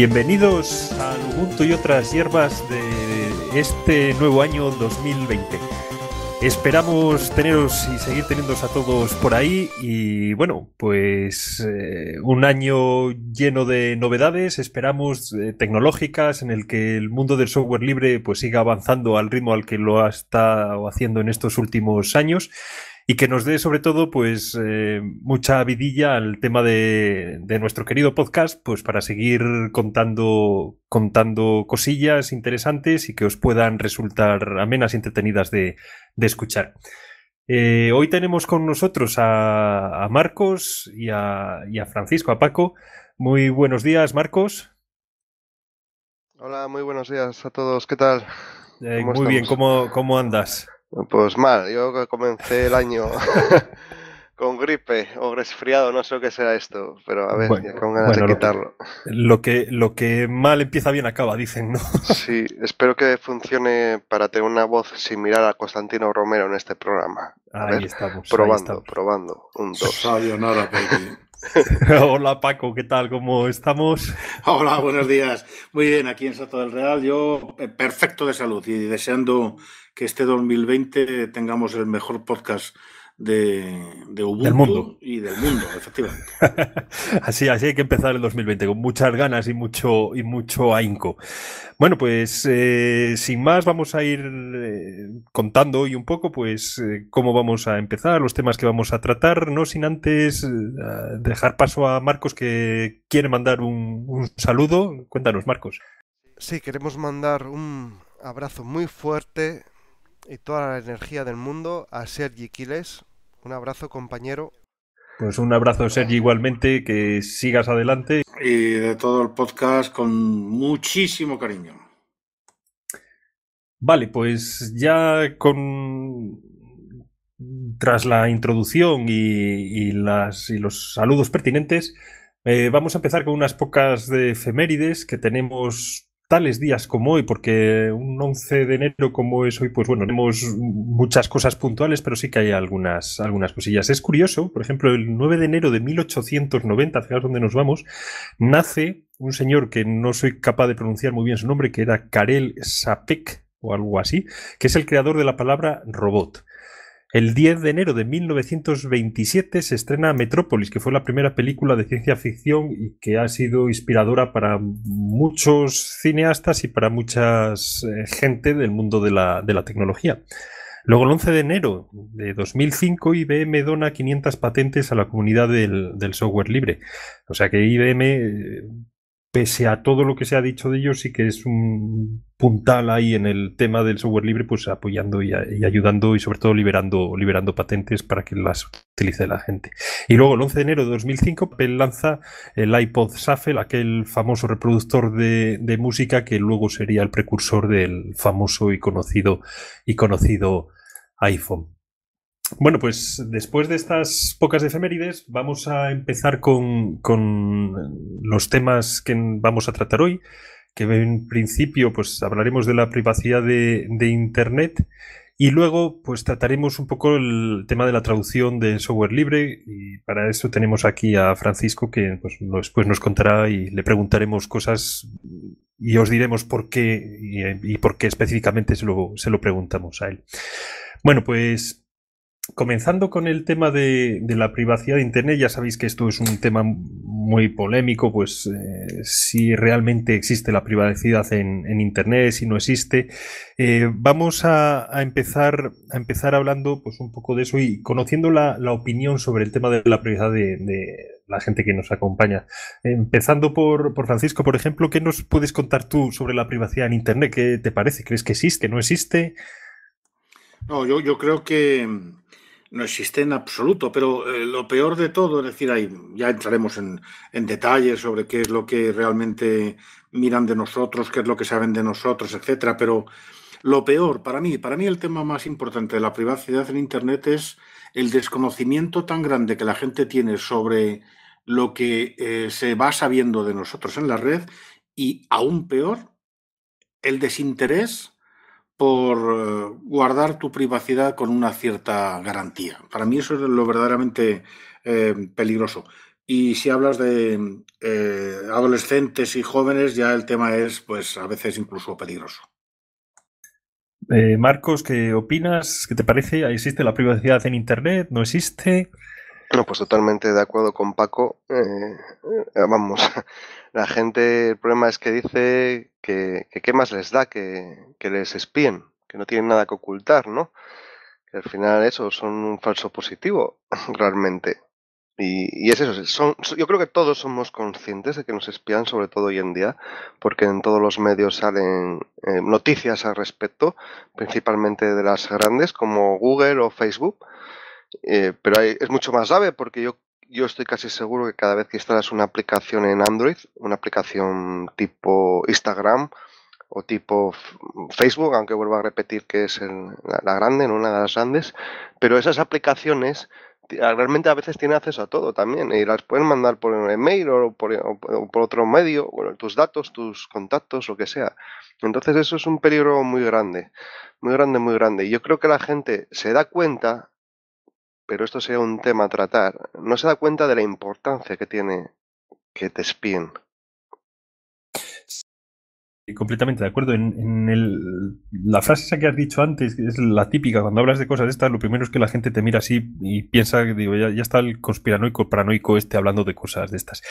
Bienvenidos al Ubuntu y otras hierbas de este nuevo año 2020. Esperamos teneros y seguir teniéndoos a todos por ahí y bueno, pues eh, un año lleno de novedades, esperamos eh, tecnológicas en el que el mundo del software libre pues siga avanzando al ritmo al que lo ha estado haciendo en estos últimos años y que nos dé sobre todo pues eh, mucha vidilla al tema de, nuestro querido podcast pues para seguir contando contando cosillas interesantes y que os puedan resultar amenas y entretenidas de, escuchar. Eh, hoy tenemos con nosotros a, Marcos y a, Francisco, a Paco. Muy buenos días, Marcos. Hola, muy buenos días a todos. ¿Qué tal? Eh, muy bien, ¿cómo, ¿cómo andas? Pues mal, yo comencé el año con gripe o resfriado, no sé qué será esto, pero a ver, ya con ganas de quitarlo. Lo que, lo que mal empieza bien acaba, dicen, ¿no? Sí, espero que funcione para tener una voz similar a Constantino Romero en este programa. A ahí, ver, estamos, probando, Probando, Un, dos. Hola Paco, ¿qué tal? ¿Cómo estamos? Hola, buenos días. Muy bien, aquí en Soto del Real, yo eh, perfecto de salud y deseando que este 2020 tengamos el mejor podcast de, Ubuntu y del mundo, efectivamente. así, así hay que empezar el 2020, con muchas ganas y mucho, y mucho ahínco. Bueno, pues eh, sin más vamos a ir eh, contando hoy un poco pues eh, cómo vamos a empezar, los temas que vamos a tratar, no sin antes dejar paso a Marcos que quiere mandar un saludo. Cuéntanos, Marcos. Sí, queremos mandar un abrazo muy fuerte y toda la energía del mundo a Sergi Quiles. Un abrazo, compañero. Pues un abrazo, Sergi, igualmente, que sigas adelante. Y de todo el podcast con muchísimo cariño. Vale, pues ya con tras la introducción y, las, y los saludos pertinentes, eh, vamos a empezar con unas pocas de efemérides que tenemos tales días como hoy, porque un 11 de enero como es hoy, pues bueno, tenemos muchas cosas puntuales, pero sí que hay algunas, algunas cosillas. Es curioso, por ejemplo, el 9 de enero de 1890, hacia donde nos vamos, nace un señor que no soy capaz de pronunciar muy bien su nombre, que era Karel Sapek o algo así, que es el creador de la palabra robot. El 10 de enero de 1927 se estrena Metrópolis, que fue la primera película de ciencia ficción y que ha sido inspiradora para muchos cineastas y para muchas eh, gente del mundo de la, tecnología. Luego, el 11 de enero de 2005, IBM dona 500 patentes a la comunidad del, del, software libre. O sea que IBM eh, pese a todo lo que se ha dicho de ellos, y que es un puntal ahí en el tema del software libre, pues apoyando y, ayudando y sobre todo liberando, liberando patentes para que las utilice la gente. Y luego el 11 de enero de 2005, Apple lanza el iPod Shuffle, aquel famoso reproductor de, de música que luego sería el precursor del famoso y conocido, y conocido iPhone. Bueno, pues después de estas pocas efemérides, vamos a empezar con, con, los temas que vamos a tratar hoy, que en principio pues hablaremos de la privacidad de, Internet y luego pues trataremos un poco el tema de la traducción de software libre y para eso tenemos aquí a Francisco que pues, después nos contará y le preguntaremos cosas y os diremos por qué y, por qué específicamente se lo preguntamos a él. Bueno, pues comenzando con el tema de, la privacidad de Internet, ya sabéis que esto es un tema muy polémico, pues eh, si realmente existe la privacidad en, Internet, si no existe. Eh, vamos a, empezar, a empezar hablando pues, un poco de eso y conociendo la, opinión sobre el tema de la privacidad de, la gente que nos acompaña. Empezando por, Francisco, por ejemplo, ¿qué nos puedes contar tú sobre la privacidad en Internet? ¿Qué te parece? ¿Crees que existe? ¿No existe? No, yo, creo que mm, no existe en absoluto, pero eh, lo peor de todo, es decir, ahí ya entraremos en, en detalles sobre qué es lo que realmente miran de nosotros, qué es lo que saben de nosotros, etcétera, pero lo peor para mí, para mí el tema más importante de la privacidad en internet es el desconocimiento tan grande que la gente tiene sobre lo que eh, se va sabiendo de nosotros en la red y aún peor el desinterés por eh, guardar tu privacidad con una cierta garantía. Para mí eso es lo verdaderamente eh, peligroso. Y si hablas de eh, adolescentes y jóvenes, ya el tema es, pues, a veces incluso peligroso. Marcos, ¿qué opinas? ¿Qué te parece? ¿Existe la privacidad en Internet? ¿No existe? No, pues totalmente de acuerdo con Paco. vamos, la gente, el problema es que dice que, qué más les da que, les espíen, que no tienen nada que ocultar, ¿no? al final eso son un falso positivo, realmente. Y, y es eso, son, yo creo que todos somos conscientes de que nos espían, sobre todo hoy en día, porque en todos los medios salen eh, noticias al respecto, principalmente de las grandes como Google o Facebook. Eh, pero es mucho más grave porque yo yo estoy casi seguro que cada vez que instalas una aplicación en Android, una aplicación tipo Instagram o tipo Facebook, aunque vuelvo a repetir que es la, grande, no una de las grandes, pero esas aplicaciones ah, realmente a veces tienen acceso a todo también y las pueden mandar por un email o por, otro medio, tus datos, tus contactos, lo que sea. Entonces eso es un peligro muy grande, muy grande, muy grande. Y yo creo que la gente se da cuenta pero esto sea un tema a tratar, no se da cuenta de la importancia que tiene que te espíen. Completamente de acuerdo. En, la frase esa que has dicho antes, que es la típica, cuando hablas de cosas de estas, lo primero es que la gente te mira así y piensa digo, ya, está el conspiranoico, paranoico este hablando de cosas de estas.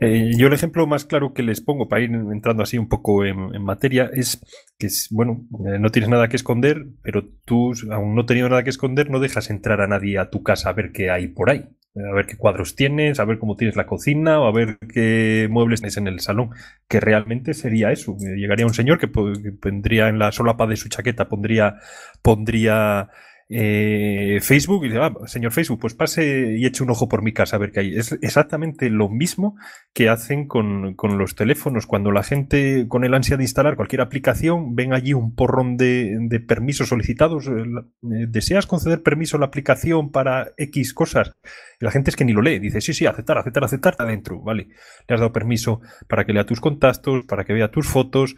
Eh, yo el ejemplo más claro que les pongo para ir entrando así un poco en, materia es que, es, bueno, eh, no tienes nada que esconder, pero tú, aún no teniendo nada que esconder, no dejas entrar a nadie a tu casa a ver qué hay por ahí a ver qué cuadros tienes, a ver cómo tienes la cocina o a ver qué muebles tienes en el salón, que realmente sería eso. Eh, llegaría un señor que, pondría en la solapa de su chaqueta, pondría, pondría eh, Facebook y dice, ah, señor Facebook, pues pase y eche un ojo por mi casa a ver qué hay. Es exactamente lo mismo que hacen con, los teléfonos. Cuando la gente con el ansia de instalar cualquier aplicación, ven allí un porrón de, permisos solicitados. Eh, eh, ¿Deseas conceder permiso a la aplicación para X cosas? la gente es que ni lo lee. Dice, sí, sí, aceptar, aceptar, aceptar, adentro. Vale, le has dado permiso para que lea tus contactos, para que vea tus fotos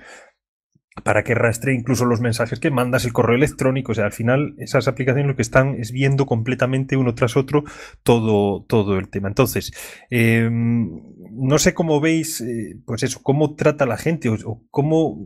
para que rastre incluso los mensajes que mandas, el correo electrónico, o sea, al final esas aplicaciones lo que están es viendo completamente uno tras otro todo, todo el tema. Entonces, em, no sé cómo veis, eh, pues eso, cómo trata la gente o, cómo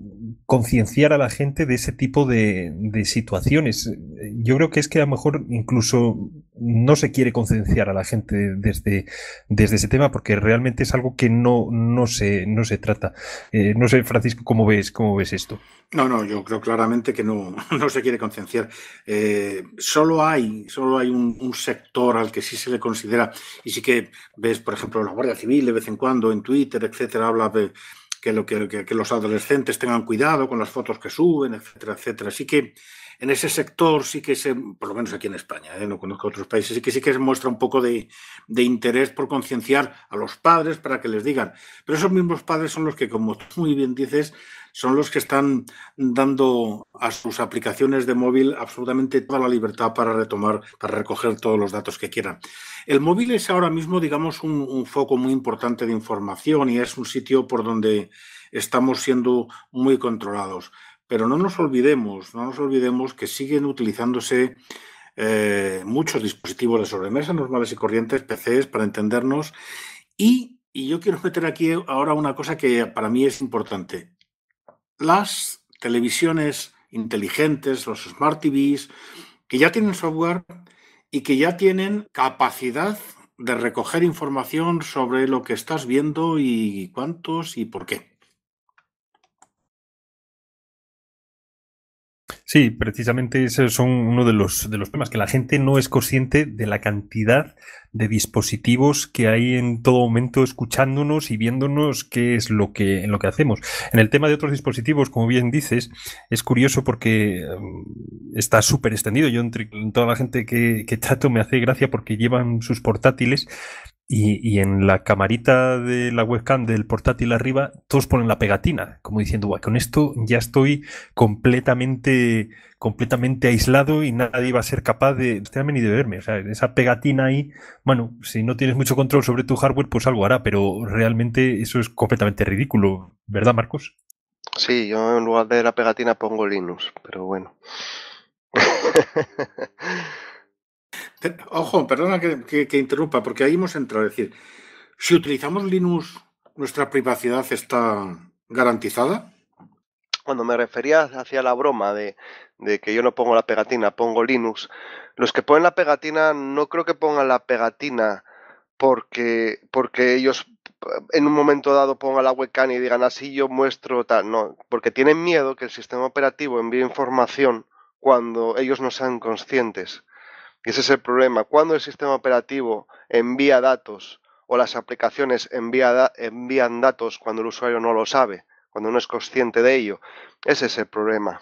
concienciar a la gente de ese tipo de, de situaciones. Yo creo que es que a lo mejor incluso no se quiere concienciar a la gente desde, desde ese tema porque realmente es algo que no, no, se, no trata. Eh, no sé, Francisco, ¿cómo ves, cómo ves esto? No, no, yo creo claramente que no, no se quiere concienciar. Eh, solo hay, solo hay un, sector al que sí se le considera, y sí que ves, por ejemplo, la Guardia Civil de vez en cuando en Twitter, etcétera, habla de que, lo, que los adolescentes tengan cuidado con las fotos que suben, etcétera, etcétera. Así que en ese sector sí que se, por lo menos aquí en España, ¿eh? no conozco otros países, sí que sí que se muestra un poco de, interés por concienciar a los padres para que les digan. Pero esos mismos padres son los que, como tú muy bien dices, son los que están dando a sus aplicaciones de móvil absolutamente toda la libertad para retomar, para recoger todos los datos que quieran. El móvil es ahora mismo, digamos, un foco muy importante de información y es un sitio por donde estamos siendo muy controlados. Pero no nos olvidemos, no nos olvidemos que siguen utilizándose eh, muchos dispositivos de sobremesa normales y corrientes, PCs, para entendernos. y yo quiero meter aquí ahora una cosa que para mí es importante. Las televisiones inteligentes, los smart TVs, que ya tienen software y que ya tienen capacidad de recoger información sobre lo que estás viendo y cuántos y por qué. Sí, precisamente esos son uno de los, de los temas, que la gente no es consciente de la cantidad de dispositivos que hay en todo momento escuchándonos y viéndonos qué es lo que, en lo que hacemos. En el tema de otros dispositivos, como bien dices, es curioso porque mm, está súper extendido. Yo entre toda la gente que, que trato me hace gracia porque llevan sus portátiles y, en la camarita de la webcam del portátil arriba, todos ponen la pegatina, como diciendo, con esto ya estoy completamente, completamente aislado y nadie va a ser capaz de ni de, de verme. O sea, esa pegatina ahí, bueno, si no tienes mucho control sobre tu hardware, pues algo hará, pero realmente eso es completamente ridículo, ¿verdad, Marcos? Sí, yo en lugar de la pegatina pongo Linux, pero bueno. Eh, ojo, perdona que, interrumpa, porque ahí hemos entrado. Es decir, si utilizamos Linux, ¿nuestra privacidad está garantizada? Cuando me refería hacia la broma de, que yo no pongo la pegatina, pongo Linux, los que ponen la pegatina no creo que pongan la pegatina porque, porque ellos eh, en un momento dado pongan la webcam y digan así yo muestro tal, no, porque tienen miedo que el sistema operativo envíe información cuando ellos no sean conscientes. Ese es el problema. Cuando el sistema operativo envía datos o las aplicaciones envían datos cuando el usuario no lo sabe, cuando no es consciente de ello, ese es el problema.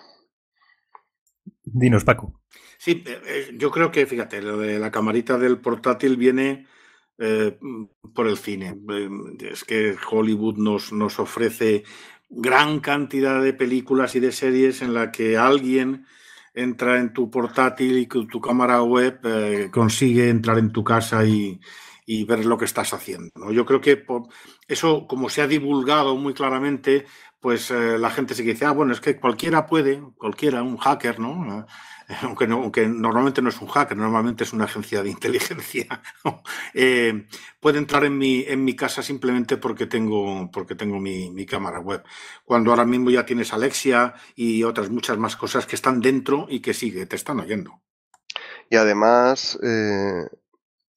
Dinos, Paco. Sí, eh, eh, yo creo que, fíjate, lo de la camarita del portátil viene eh, por el cine. Es que Hollywood nos, nos ofrece gran cantidad de películas y de series en la que alguien entra en tu portátil y tu cámara web eh, consigue entrar en tu casa y, ver lo que estás haciendo. Yo creo que por eso, como se ha divulgado muy claramente, pues eh, la gente se dice, ah, bueno, es que cualquiera puede, cualquiera, un hacker, ¿no? aunque, normalmente no es un hacker, normalmente es una agencia de inteligencia, eh, puede entrar en mi, casa simplemente porque tengo, porque tengo mi, cámara web. Cuando ahora mismo ya tienes Alexia y otras muchas más cosas que están dentro y que sigue, te están oyendo. Y además, eh,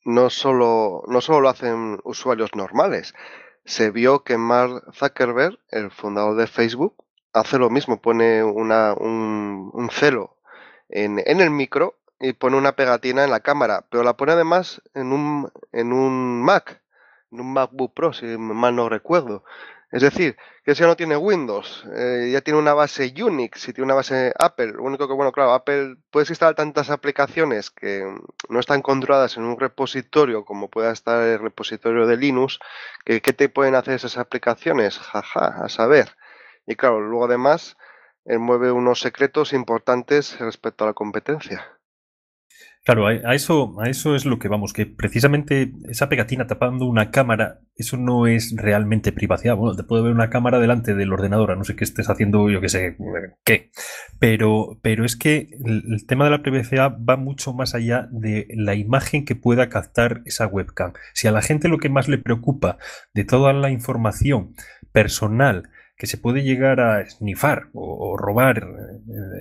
no, solo, no solo lo hacen usuarios normales. Se vio que Mark Zuckerberg, el fundador de Facebook, hace lo mismo, pone un, un celo en, el micro y pone una pegatina en la cámara, pero la pone además en un, en un Mac, en un MacBook Pro, si mal no recuerdo. Es decir, que si ya no tiene Windows, eh, ya tiene una base Unix, si tiene una base Apple, lo único que, bueno, claro, Apple puedes instalar tantas aplicaciones que no están controladas en un repositorio como pueda estar el repositorio de Linux, que qué te pueden hacer esas aplicaciones, jaja, a saber. Y claro, luego además mueve unos secretos importantes respecto a la competencia. Claro, a, eso, a eso es lo que vamos, que precisamente esa pegatina tapando una cámara, eso no es realmente privacidad. Bueno, te puede ver una cámara delante del ordenador, a no sé qué estés haciendo, yo qué sé, qué. Pero, pero es que el, tema de la privacidad va mucho más allá de la imagen que pueda captar esa webcam. Si a la gente lo que más le preocupa de toda la información personal, que se puede llegar a snifar o, robar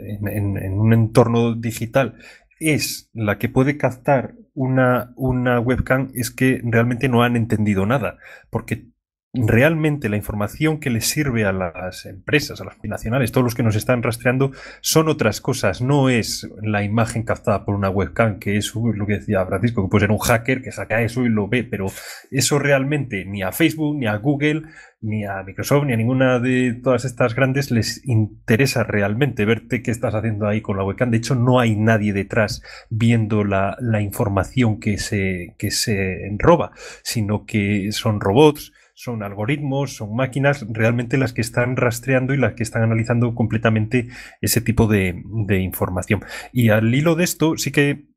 eh, en, un entorno digital es la que puede captar una, una webcam es que realmente no han entendido nada, porque realmente la información que les sirve a las empresas, a las multinacionales, todos los que nos están rastreando, son otras cosas. No es la imagen captada por una webcam, que es lo que decía Francisco, que puede ser un hacker que saca eso y lo ve, pero eso realmente ni a Facebook, ni a Google, ni a Microsoft, ni a ninguna de todas estas grandes les interesa realmente verte qué estás haciendo ahí con la webcam. De hecho, no hay nadie detrás viendo la, información que se, que se roba, sino que son robots son algoritmos, son máquinas realmente las que están rastreando y las que están analizando completamente ese tipo de, información. Y al hilo de esto, sí que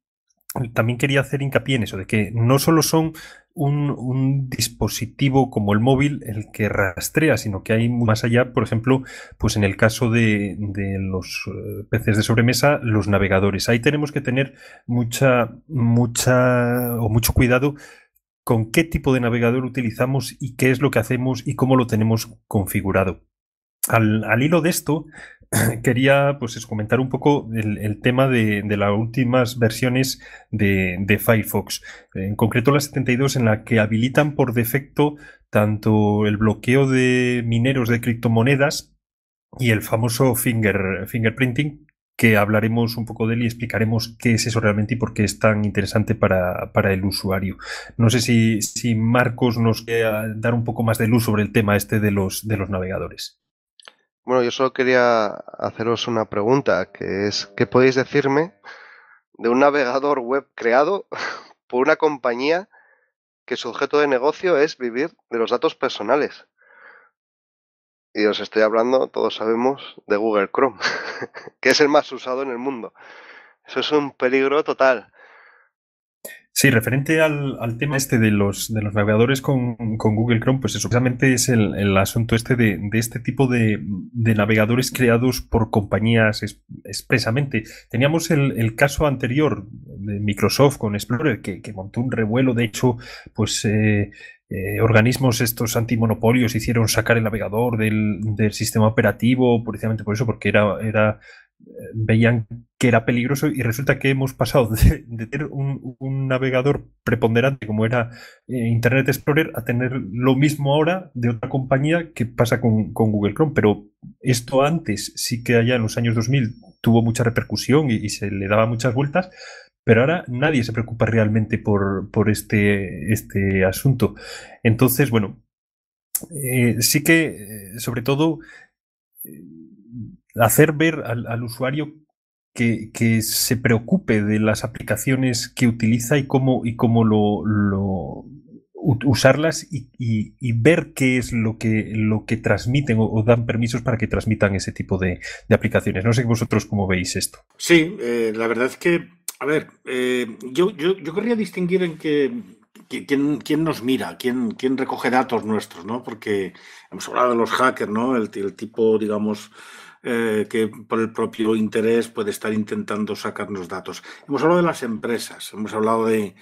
también quería hacer hincapié en eso, de que no solo son un, dispositivo como el móvil el que rastrea, sino que hay más allá, por ejemplo, pues en el caso de, los eh, peces de sobremesa, los navegadores. Ahí tenemos que tener mucha, mucha o mucho cuidado con qué tipo de navegador utilizamos y qué es lo que hacemos y cómo lo tenemos configurado. Al, hilo de esto, quería pues, comentar un poco el, tema de, las últimas versiones de, Firefox, en concreto la 72 en la que habilitan por defecto tanto el bloqueo de mineros de criptomonedas y el famoso finger, fingerprinting, que hablaremos un poco de él y explicaremos qué es eso realmente y por qué es tan interesante para, el usuario. No sé si, si Marcos nos quiere eh, dar un poco más de luz sobre el tema este de los, de los navegadores. Bueno, yo solo quería haceros una pregunta, que es, ¿qué podéis decirme de un navegador web creado por una compañía que su objeto de negocio es vivir de los datos personales? Y os estoy hablando, todos sabemos, de Google Chrome, que es el más usado en el mundo. Eso es un peligro total. Sí, referente al, tema este de los, de los navegadores con, Google Chrome, pues eso precisamente es el, el asunto este de, este tipo de, navegadores creados por compañías expresamente. Teníamos el, caso anterior de Microsoft con Explorer, que, montó un revuelo, de hecho, pues eh, eh, organismos estos antimonopolios hicieron sacar el navegador del, sistema operativo precisamente por eso, porque era, era eh, veían que era peligroso y resulta que hemos pasado de, tener un, navegador preponderante como era eh, Internet Explorer a tener lo mismo ahora de otra compañía que pasa con, Google Chrome. Pero esto antes sí que allá en los años 2000 tuvo mucha repercusión y se le daba muchas vueltas, pero ahora nadie se preocupa realmente por, este, este asunto. Entonces, bueno, eh, sí que, eh, sobre todo, eh, hacer ver al, usuario que, se preocupe de las aplicaciones que utiliza y cómo, y cómo lo, usarlas y, ver qué es lo que, lo que transmiten o, dan permisos para que transmitan ese tipo de, aplicaciones. No sé vosotros cómo veis esto. Sí, la verdad es que a ver, eh, yo, yo, yo, querría distinguir en que, quién, quién, nos mira, quién, quién recoge datos nuestros, ¿no? Porque hemos hablado de los hackers, ¿no? El, tipo, digamos, eh, que por el propio interés puede estar intentando sacarnos datos. Hemos hablado de las empresas, hemos hablado de,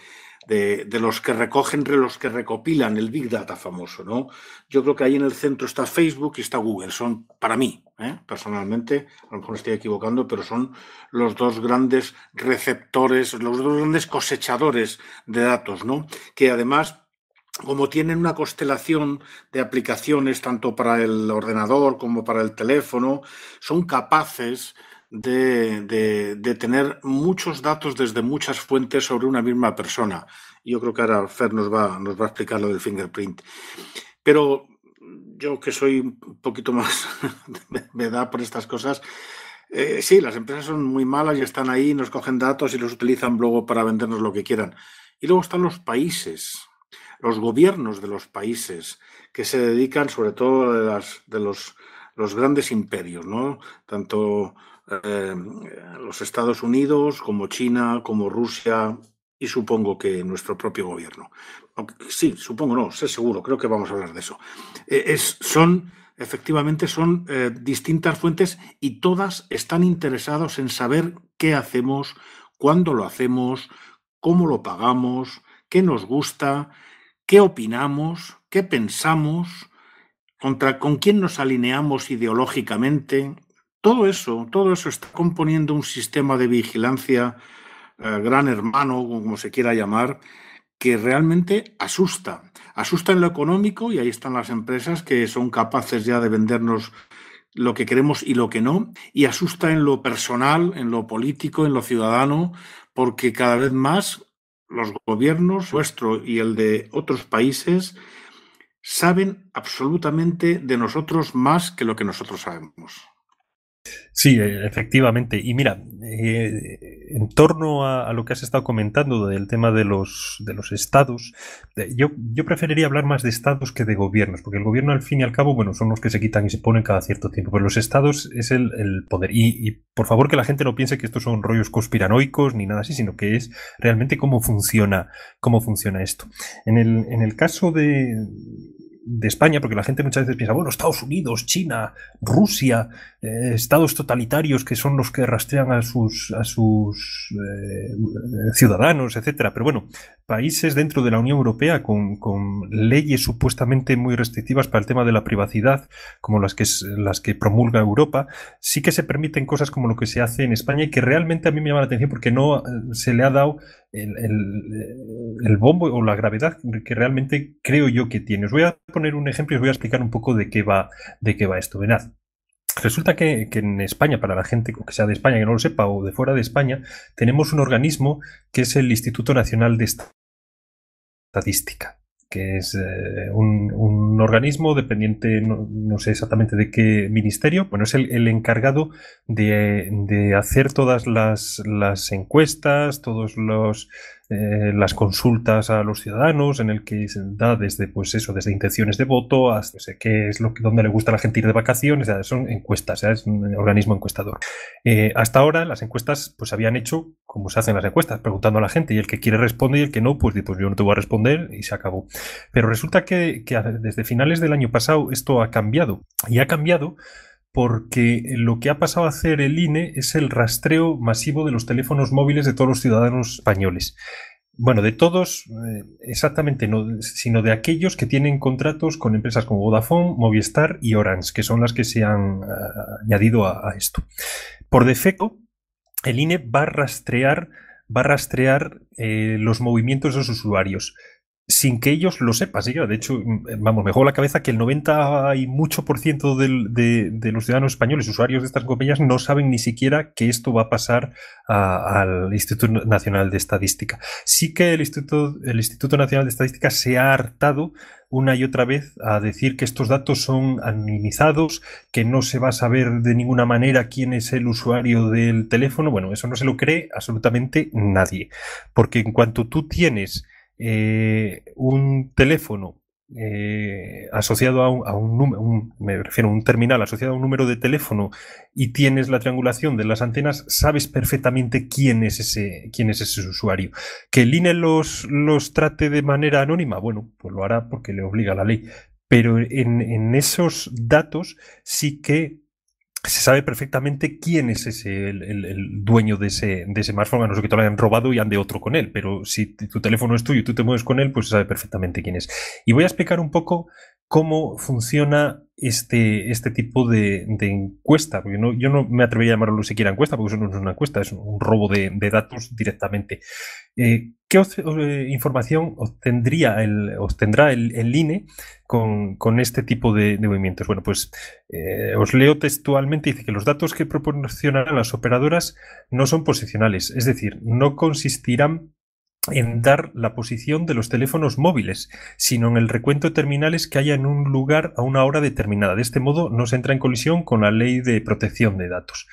de, los que recogen, de los que recopilan el Big Data famoso, ¿no? Yo creo que ahí en el centro está Facebook y está Google. Son, para mí, ¿eh? personalmente, a lo mejor estoy equivocando, pero son los dos grandes receptores, los dos grandes cosechadores de datos, ¿no? Que además como tienen una constelación de aplicaciones tanto para el ordenador como para el teléfono, son capaces de, de, tener muchos datos desde muchas fuentes sobre una misma persona. Yo creo que ahora Fer nos va, nos va a explicar lo del fingerprint. Pero yo que soy un poquito más me da por estas cosas, eh, sí, las empresas son muy malas y están ahí, nos cogen datos y los utilizan luego para vendernos lo que quieran. Y luego están los países, los gobiernos de los países que se dedican sobre todo de, las, de los, los grandes imperios, ¿no? Tanto eh, los Estados Unidos, como China, como Rusia y supongo que nuestro propio gobierno. sí, supongo no, sé seguro, creo que vamos a hablar de eso. Eh, son, efectivamente, son eh, distintas fuentes y todas están interesadas en saber qué hacemos, cuándo lo hacemos, cómo lo pagamos, qué nos gusta, qué opinamos, qué pensamos, contra, con quién nos alineamos ideológicamente, todo eso, todo eso está componiendo un sistema de vigilancia, eh, gran hermano, como se quiera llamar, que realmente asusta. Asusta en lo económico y ahí están las empresas que son capaces ya de vendernos lo que queremos y lo que no, y asusta en lo personal, en lo político, en lo ciudadano, porque cada vez más los gobiernos, nuestro y el de otros países, saben absolutamente de nosotros más que lo que nosotros sabemos. Sí, e, efectivamente. Y mira, eh, en torno a, lo que has estado comentando del tema de los, de los estados, eh, yo, preferiría hablar más de estados que de gobiernos, porque el gobierno al fin y al cabo, bueno, son los que se quitan y se ponen cada cierto tiempo, pero los estados es el, poder. Y, por favor que la gente no piense que estos son rollos conspiranoicos ni nada así, sino que es realmente cómo funciona, cómo funciona esto. en el caso de de España, porque la gente muchas veces piensa, bueno, Estados Unidos, China, Rusia, eh, estados totalitarios que son los que rastrean a sus, a sus eh, ciudadanos, etcétera. Pero bueno, países dentro de la Unión Europea con, leyes supuestamente muy restrictivas para el tema de la privacidad, como las que, las que promulga Europa, sí que se permiten cosas como lo que se hace en España y que realmente a mí me llama la atención porque no eh, se le ha dado el, bombo o la gravedad que realmente creo yo que tiene. Os voy a poner un ejemplo y os voy a explicar un poco de qué va, de qué va esto. Venad. Resulta que, que, en España, para la gente que sea de España que no lo sepa o de fuera de España, tenemos un organismo que es el Instituto Nacional de Estadística que es eh, un, un, organismo dependiente, no, sé exactamente de qué ministerio, bueno, es el, el encargado de, de, hacer todas las, las encuestas, todos los eh, las consultas a los ciudadanos, en el que se da desde, pues eso, desde intenciones de voto hasta qué es lo que, dónde le gusta a la gente ir de vacaciones, son encuestas, es un organismo encuestador. Eh, hasta ahora las encuestas pues habían hecho como se hacen las encuestas, preguntando a la gente y el que quiere responder y el que no, pues, pues yo no te voy a responder y se acabó. Pero resulta que, que desde finales del año pasado esto ha cambiado y ha cambiado porque lo que ha pasado a hacer el INE es el rastreo masivo de los teléfonos móviles de todos los ciudadanos españoles. Bueno, de todos, eh, exactamente no, sino de aquellos que tienen contratos con empresas como Vodafone, Movistar y Orange, que son las que se han ah, añadido a, esto. Por defecto, el INE va a rastrear, va a rastrear eh, los movimientos de los usuarios sin que ellos lo sepan. ¿sí? De hecho, mm, eh, vamos, me la cabeza que el 90 y mucho por ciento de, los ciudadanos españoles, usuarios de estas compañías, no saben ni siquiera que esto va a pasar al Instituto Nacional de Estadística. Sí que el Instituto, el Instituto Nacional de Estadística se ha hartado una y otra vez a decir que estos datos son anonimizados, que no se va a saber de ninguna manera quién es el usuario del teléfono. Bueno, eso no se lo cree absolutamente nadie, porque en cuanto tú tienes eh, un teléfono eh, asociado a un, número, me refiero a un terminal asociado a un número de teléfono y tienes la triangulación de las antenas, sabes perfectamente quién es ese, quién es ese usuario. Que el INE los, los trate de manera anónima, bueno, pues lo hará porque le obliga la ley. Pero en, en esos datos sí que se sabe perfectamente quién es ese, el, el, dueño de ese, de ese smartphone, a no ser que te lo hayan robado y ande otro con él, pero si tu teléfono es tuyo y tú te mueves con él, pues se sabe perfectamente quién es. Y voy a explicar un poco cómo funciona este, este tipo de, encuesta, porque no, yo no me atrevería a llamarlo siquiera encuesta, porque eso no es una encuesta, es un robo de, datos directamente. Eh, ¿Qué eh, información obtendría el, obtendrá el, INE con, este tipo de, movimientos? Bueno, pues eh, os leo textualmente, dice que los datos que proporcionarán las operadoras no son posicionales, es decir, no consistirán en dar la posición de los teléfonos móviles, sino en el recuento de terminales que haya en un lugar a una hora determinada. De este modo no se entra en colisión con la ley de protección de datos.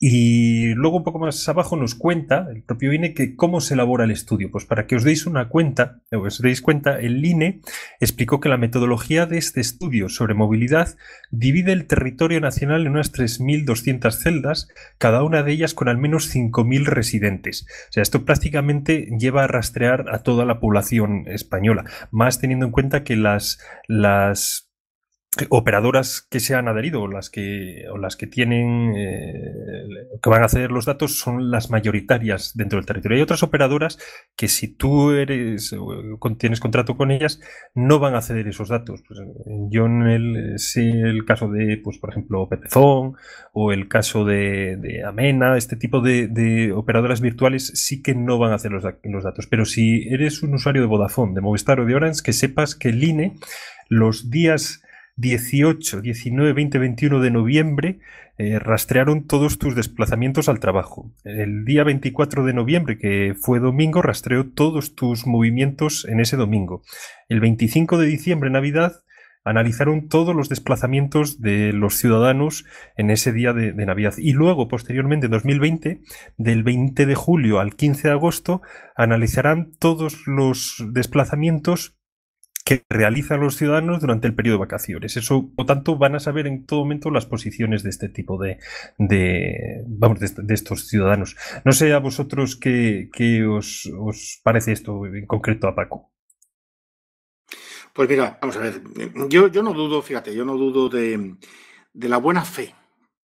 Y luego un poco más abajo nos cuenta el propio INE que cómo se elabora el estudio. Pues para que os deis una cuenta, os cuenta, el INE explicó que la metodología de este estudio sobre movilidad divide el territorio nacional en unas 3.200 celdas, cada una de ellas con al menos 5.000 residentes. O sea, esto prácticamente lleva a rastrear a toda la población española, más teniendo en cuenta que las, las operadoras que se han adherido las que, o las que tienen eh, que van a acceder los datos son las mayoritarias dentro del territorio. Hay otras operadoras que si tú eres tienes contrato con ellas no van a acceder esos datos. Pues, yo en el, el caso de, pues por ejemplo, Pepezón o el caso de, Amena, este tipo de, operadoras virtuales sí que no van a hacer los, los datos. Pero si eres un usuario de Vodafone, de Movistar o de Orange, que sepas que el INE los días 18, 19, 20, 21 de noviembre eh, rastrearon todos tus desplazamientos al trabajo. El día 24 de noviembre, que fue domingo, rastreó todos tus movimientos en ese domingo. El 25 de diciembre, Navidad, analizaron todos los desplazamientos de los ciudadanos en ese día de, de, Navidad. Y luego, posteriormente, en 2020, del 20 de julio al 15 de agosto, analizarán todos los desplazamientos que realizan los ciudadanos durante el periodo de vacaciones. Eso, por tanto, van a saber en todo momento las posiciones de este tipo de, de vamos, de, de, estos ciudadanos. No sé a vosotros qué, os, parece esto en concreto a Paco. Pues mira, vamos a ver, yo, no dudo, fíjate, yo no dudo de la buena fe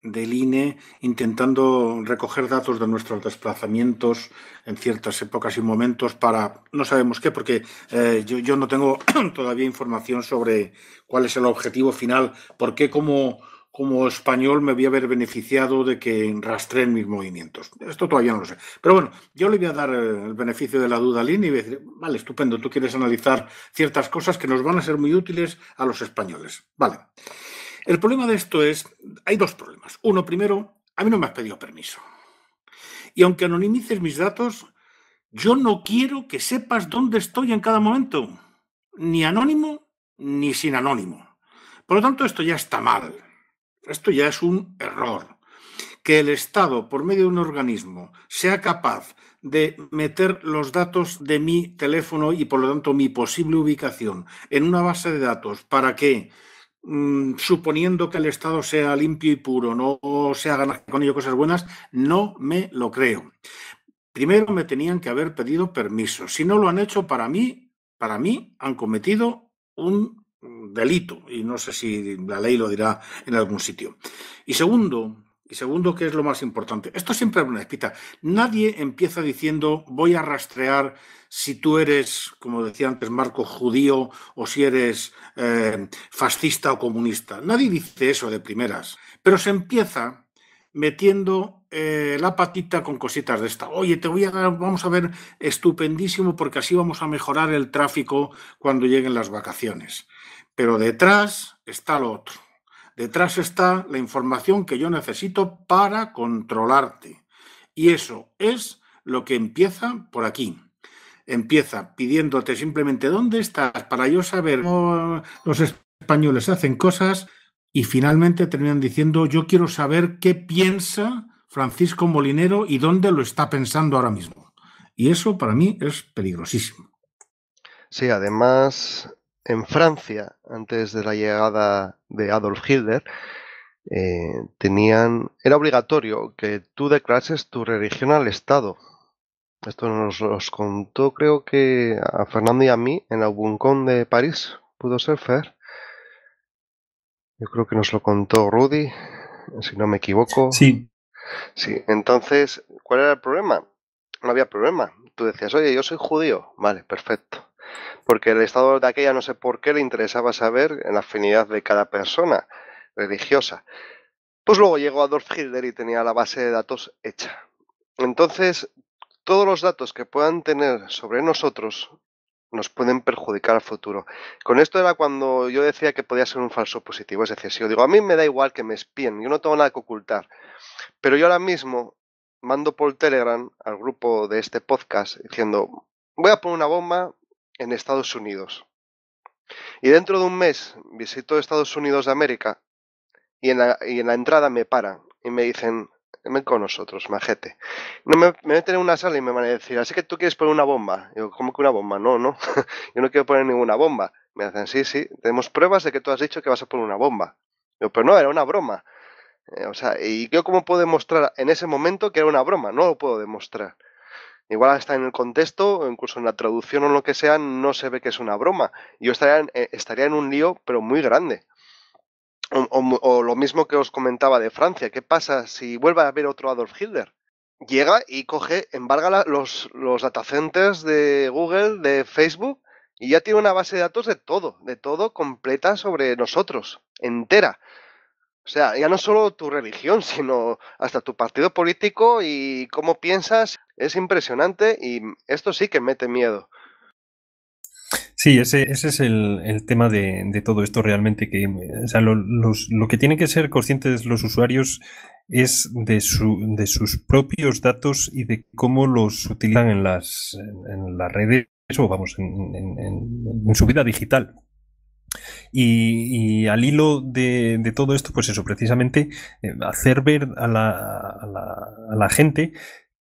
del INE intentando recoger datos de nuestros desplazamientos en ciertas épocas y momentos para no sabemos qué, porque eh, yo, yo, no tengo todavía información sobre cuál es el objetivo final, por qué como, como español me voy a haber beneficiado de que rastreen mis movimientos. Esto todavía no lo sé. Pero bueno, yo le voy a dar eh, el beneficio de la duda al INE y voy a decir, vale, estupendo, tú quieres analizar ciertas cosas que nos van a ser muy útiles a los españoles. Vale. El problema de esto es, hay dos problemas. Uno, primero, a mí no me has pedido permiso. Y aunque anonimices mis datos, yo no quiero que sepas dónde estoy en cada momento, ni anónimo ni sin anónimo. Por lo tanto, esto ya está mal. Esto ya es un error. Que el Estado, por medio de un organismo, sea capaz de meter los datos de mi teléfono y, por lo tanto, mi posible ubicación en una base de datos para que Mm, suponiendo que el Estado sea limpio y puro, no se hagan con ello cosas buenas, no me lo creo. Primero me tenían que haber pedido permiso. Si no lo han hecho, para mí, para mí han cometido un delito. Y no sé si la ley lo dirá en algún sitio. Y segundo, y segundo, ¿qué es lo más importante? Esto siempre es una espita. Nadie empieza diciendo voy a rastrear si tú eres, como decía antes Marco, judío o si eres eh, fascista o comunista. Nadie dice eso de primeras. Pero se empieza metiendo eh, la patita con cositas de esta. Oye, te voy a dar, vamos a ver, estupendísimo, porque así vamos a mejorar el tráfico cuando lleguen las vacaciones. Pero detrás está lo otro. Detrás está la información que yo necesito para controlarte. Y eso es lo que empieza por aquí. Empieza pidiéndote simplemente dónde estás para yo saber cómo los españoles hacen cosas y finalmente terminan diciendo yo quiero saber qué piensa Francisco Molinero y dónde lo está pensando ahora mismo. Y eso para mí es peligrosísimo. Sí, además en Francia, antes de la llegada de Adolf Hitler, eh, tenían, era obligatorio que tú declarases tu religión al Estado. Esto nos lo contó, creo que a Fernando y a mí, en la Buncón de París, pudo ser Fer. Yo creo que nos lo contó Rudy, si no me equivoco. Sí. Sí, entonces, ¿cuál era el problema? No había problema. Tú decías, oye, yo soy judío. Vale, perfecto porque el Estado de aquella no sé por qué le interesaba saber en la afinidad de cada persona religiosa. Pues luego llegó Adolf Hitler y tenía la base de datos hecha. Entonces, todos los datos que puedan tener sobre nosotros nos pueden perjudicar al futuro. Con esto era cuando yo decía que podía ser un falso positivo. Es decir, si yo digo, a mí me da igual que me espien, yo no tengo nada que ocultar. Pero yo ahora mismo mando por Telegram al grupo de este podcast diciendo, voy a poner una bomba en Estados Unidos. Y dentro de un mes visito Estados Unidos de América y en la, y en la entrada me paran y me dicen, ven con nosotros, majete. No me, meten en una sala y me van a decir, así que tú quieres poner una bomba. yo digo, ¿cómo que una bomba? No, no, yo no quiero poner ninguna bomba. Me dicen sí, sí, tenemos pruebas de que tú has dicho que vas a poner una bomba. Yo, pero no, era una broma. Eh, o sea, ¿y yo cómo puedo demostrar en ese momento que era una broma? No lo puedo demostrar. Igual está en el contexto, incluso en la traducción o lo que sea, no se ve que es una broma. Yo estaría, en eh, un lío, pero muy grande. O, lo mismo que os comentaba de Francia, ¿qué pasa si vuelve a haber otro Adolf Hitler? Llega y coge, embarga los, los datacenters de Google, de Facebook, y ya tiene una base de datos de todo, de todo completa sobre nosotros, entera. O sea, ya no solo tu religión, sino hasta tu partido político y cómo piensas. Es impresionante y esto sí que mete miedo. Sí, ese, es el, tema de, todo esto realmente, que lo, que tienen que ser conscientes los usuarios es de, sus propios datos y de cómo los utilizan en las, redes o vamos, en, su vida digital. Y, al hilo de, todo esto, pues eso, precisamente eh, hacer ver a la, gente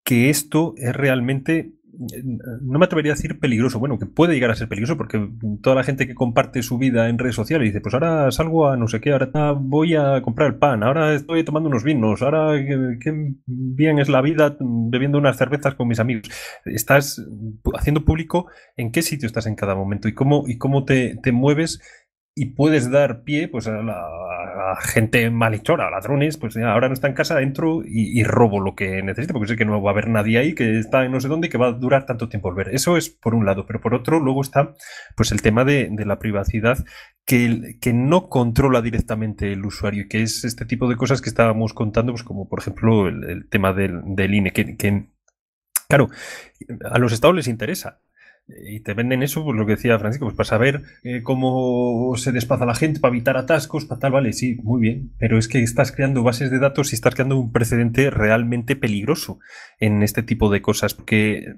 que esto es realmente, eh, no me atrevería a decir peligroso, bueno, que puede llegar a ser peligroso porque toda la gente que comparte su vida en redes sociales dice, pues ahora salgo a no sé qué, ahora voy a comprar el pan, ahora estoy tomando unos vinos, ahora qué, bien es la vida bebiendo unas cervezas con mis amigos. Estás haciendo público en qué sitio estás en cada momento y cómo, y cómo te, te mueves y puedes dar pie pues, a, la, gente malhechora, a ladrones, pues ahora no está en casa, entro y, robo lo que necesito, porque sé que no va a haber nadie ahí, que está en no sé dónde y que va a durar tanto tiempo volver. Eso es por un lado, pero por otro luego está pues, el tema de, la privacidad que, que, no controla directamente el usuario, que es este tipo de cosas que estábamos contando, pues como por ejemplo el, tema del, del INE, que, que Claro, a los estados les interesa y te venden eso, pues lo que decía Francisco, pues para saber eh, cómo se despaza la gente, para evitar atascos, para tal, vale, sí, muy bien. Pero es que estás creando bases de datos y estás creando un precedente realmente peligroso en este tipo de cosas, porque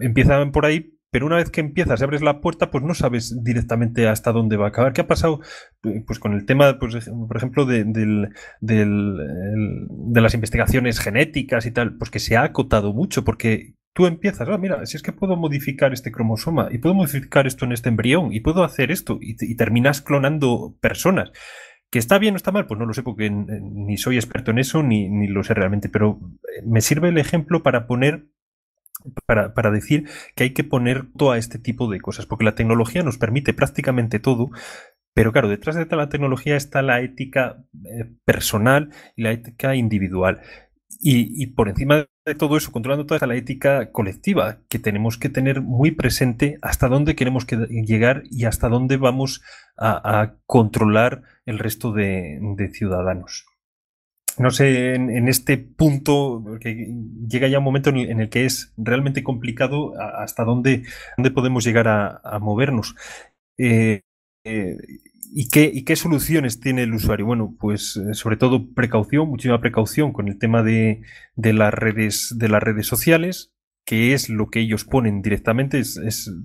empiezan por ahí, pero una vez que empiezas y abres la puerta, pues no sabes directamente hasta dónde va a acabar. ¿Qué ha pasado? Pues con el tema, pues, por ejemplo, de las investigaciones genéticas y tal, pues que se ha acotado mucho, porque tú empiezas, ah, mira, si es que puedo modificar este cromosoma y puedo modificar esto en este embrión y puedo hacer esto y, terminas clonando personas. ¿Que está bien o está mal? Pues no lo sé porque eh, ni soy experto en eso ni, lo sé realmente, pero eh, me sirve el ejemplo para poner para, decir que hay que poner todo a este tipo de cosas, porque la tecnología nos permite prácticamente todo, pero claro, detrás de la tecnología está la ética eh, personal y la ética individual. Y, por encima de todo eso, controlando toda la ética colectiva, que tenemos que tener muy presente hasta dónde queremos llegar y hasta dónde vamos a, controlar el resto de, ciudadanos. No sé, en, este punto, porque llega ya un momento en el, que es realmente complicado hasta dónde, podemos llegar a, movernos. Eh, eh, ¿Y qué, ¿Y qué, soluciones tiene el usuario? Bueno, pues eh, sobre todo precaución, muchísima precaución con el tema de, de las, redes, de las redes sociales, que es lo que ellos ponen directamente, es,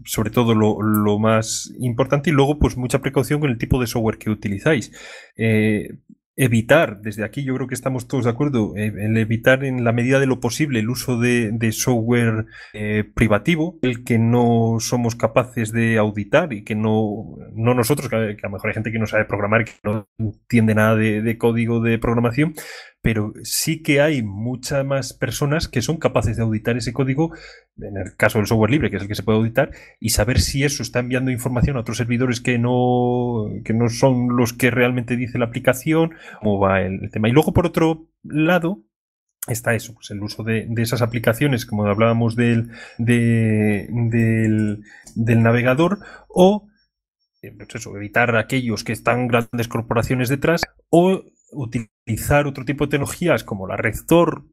sobre todo lo, lo, más importante. Y luego, pues mucha precaución con el tipo de software que utilizáis. Eh, evitar, desde aquí yo creo que estamos todos de acuerdo, eh, el evitar en la medida de lo posible el uso de, software eh, privativo, el que no somos capaces de auditar y que no, no nosotros, que a, lo mejor hay gente que no sabe programar, que no entiende nada de código de programación, pero sí que hay muchas más personas que son capaces de auditar ese código, en el caso del software libre, que es el que se puede auditar, y saber si eso está enviando información a otros servidores que no, no son los que realmente dice la aplicación, cómo va el tema. Y luego, por otro lado, está eso, pues el uso de, esas aplicaciones, como hablábamos del, del, navegador, o eh, pues eso, evitar aquellos que están grandes corporaciones detrás, o utilizar otro tipo de tecnologías como la red Tor,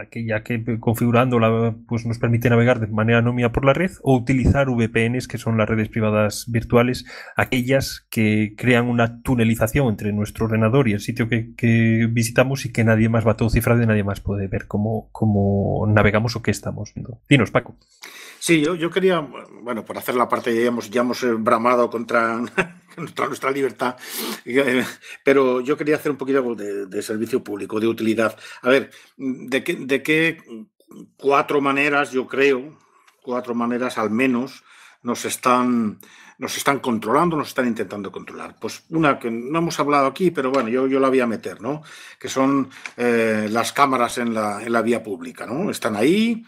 aquella que eh, configurándola pues, nos permite navegar de manera anónima por la red, o utilizar VPNs, que son las redes privadas virtuales, aquellas que crean una tunelización entre nuestro ordenador y el sitio que, visitamos y que nadie más va todo cifrado y nadie más puede ver cómo, cómo navegamos o qué estamos viendo. Dinos, Paco. Sí, yo, quería, bueno, por hacer la parte, hemos, ya hemos eh, bramado contra nuestra, libertad. Eh, pero yo quería hacer un poquito de, servicio público, de utilidad. A ver, ¿de qué, de qué cuatro maneras, yo creo, cuatro maneras al menos, nos están, nos están controlando, nos están intentando controlar. Pues una que no hemos hablado aquí, pero bueno, yo, yo la voy a meter, ¿no? Que son eh, las cámaras en la, en la vía pública, ¿no? Están ahí,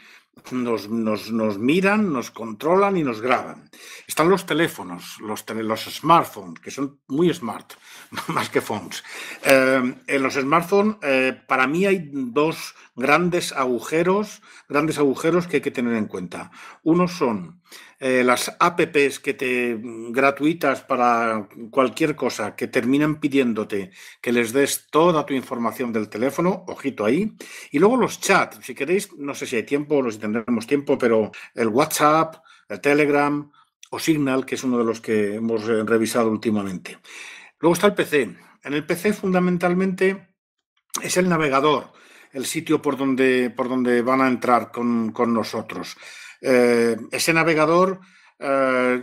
nos, miran, nos controlan y nos graban. Están los teléfonos, los, smartphones, que son muy smart, más que phones. Eh, en los smartphones, eh, para mí hay dos grandes agujeros, grandes agujeros que hay que tener en cuenta. Uno son eh, las apps que te mm, gratuitas para cualquier cosa que terminan pidiéndote que les des toda tu información del teléfono, ojito ahí. Y luego los chats, si queréis, no sé si hay tiempo o si tendremos tiempo, pero el WhatsApp, el Telegram o Signal, que es uno de los que hemos eh, revisado últimamente. Luego está el PC. En el PC fundamentalmente es el navegador, el sitio por donde, por donde van a entrar con nosotros. Eh, ese navegador, eh,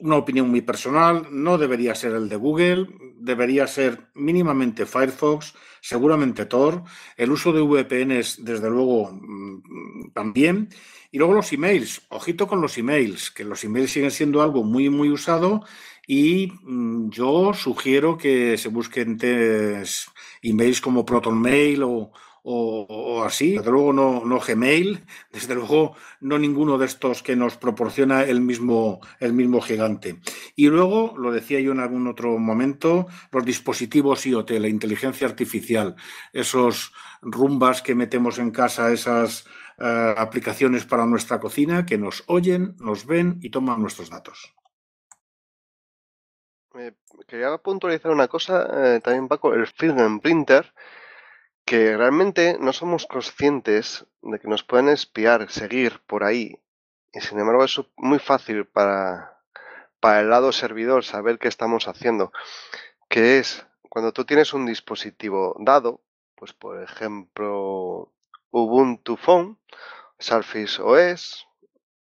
una opinión muy personal, no debería ser el de Google, debería ser mínimamente Firefox, seguramente Tor. El uso de VPNs, desde luego, mm, también. Y luego los emails. Ojito con los emails, que los emails siguen siendo algo muy, muy usado. Y mm, yo sugiero que se busquen emails como ProtonMail o, o, así. Desde luego no, no, Gmail, desde luego no ninguno de estos que nos proporciona el mismo, el mismo gigante. Y luego, lo decía yo en algún otro momento, los dispositivos IoT, la inteligencia artificial, esos rumbas que metemos en casa, esas eh, aplicaciones para nuestra cocina que nos oyen, nos ven y toman nuestros datos. Eh, quería puntualizar una cosa, eh, también Paco, el Printer que realmente no somos conscientes de que nos pueden espiar, seguir por ahí. Y sin embargo es muy fácil para, para el lado servidor saber qué estamos haciendo. Que es cuando tú tienes un dispositivo dado, pues por ejemplo Ubuntu Phone, Surface OS,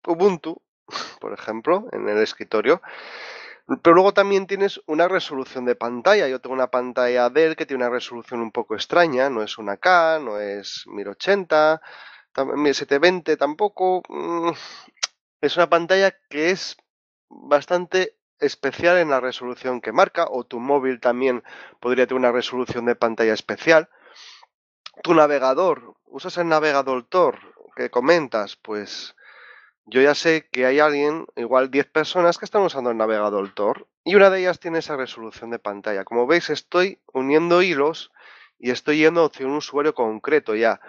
Ubuntu, por ejemplo, en el escritorio, pero luego también tienes una resolución de pantalla. Yo tengo una pantalla Dell que tiene una resolución un poco extraña. No es una K, no es 1080, 1720 tampoco. Mm, es una pantalla que es bastante especial en la resolución que marca. O tu móvil también podría tener una resolución de pantalla especial. Tu navegador, usas el navegador Tor que comentas, pues yo ya sé que hay alguien, igual 10 personas, que están usando el navegador Tor y una de ellas tiene esa resolución de pantalla. Como veis, estoy uniendo hilos y estoy yendo hacia un usuario concreto ya.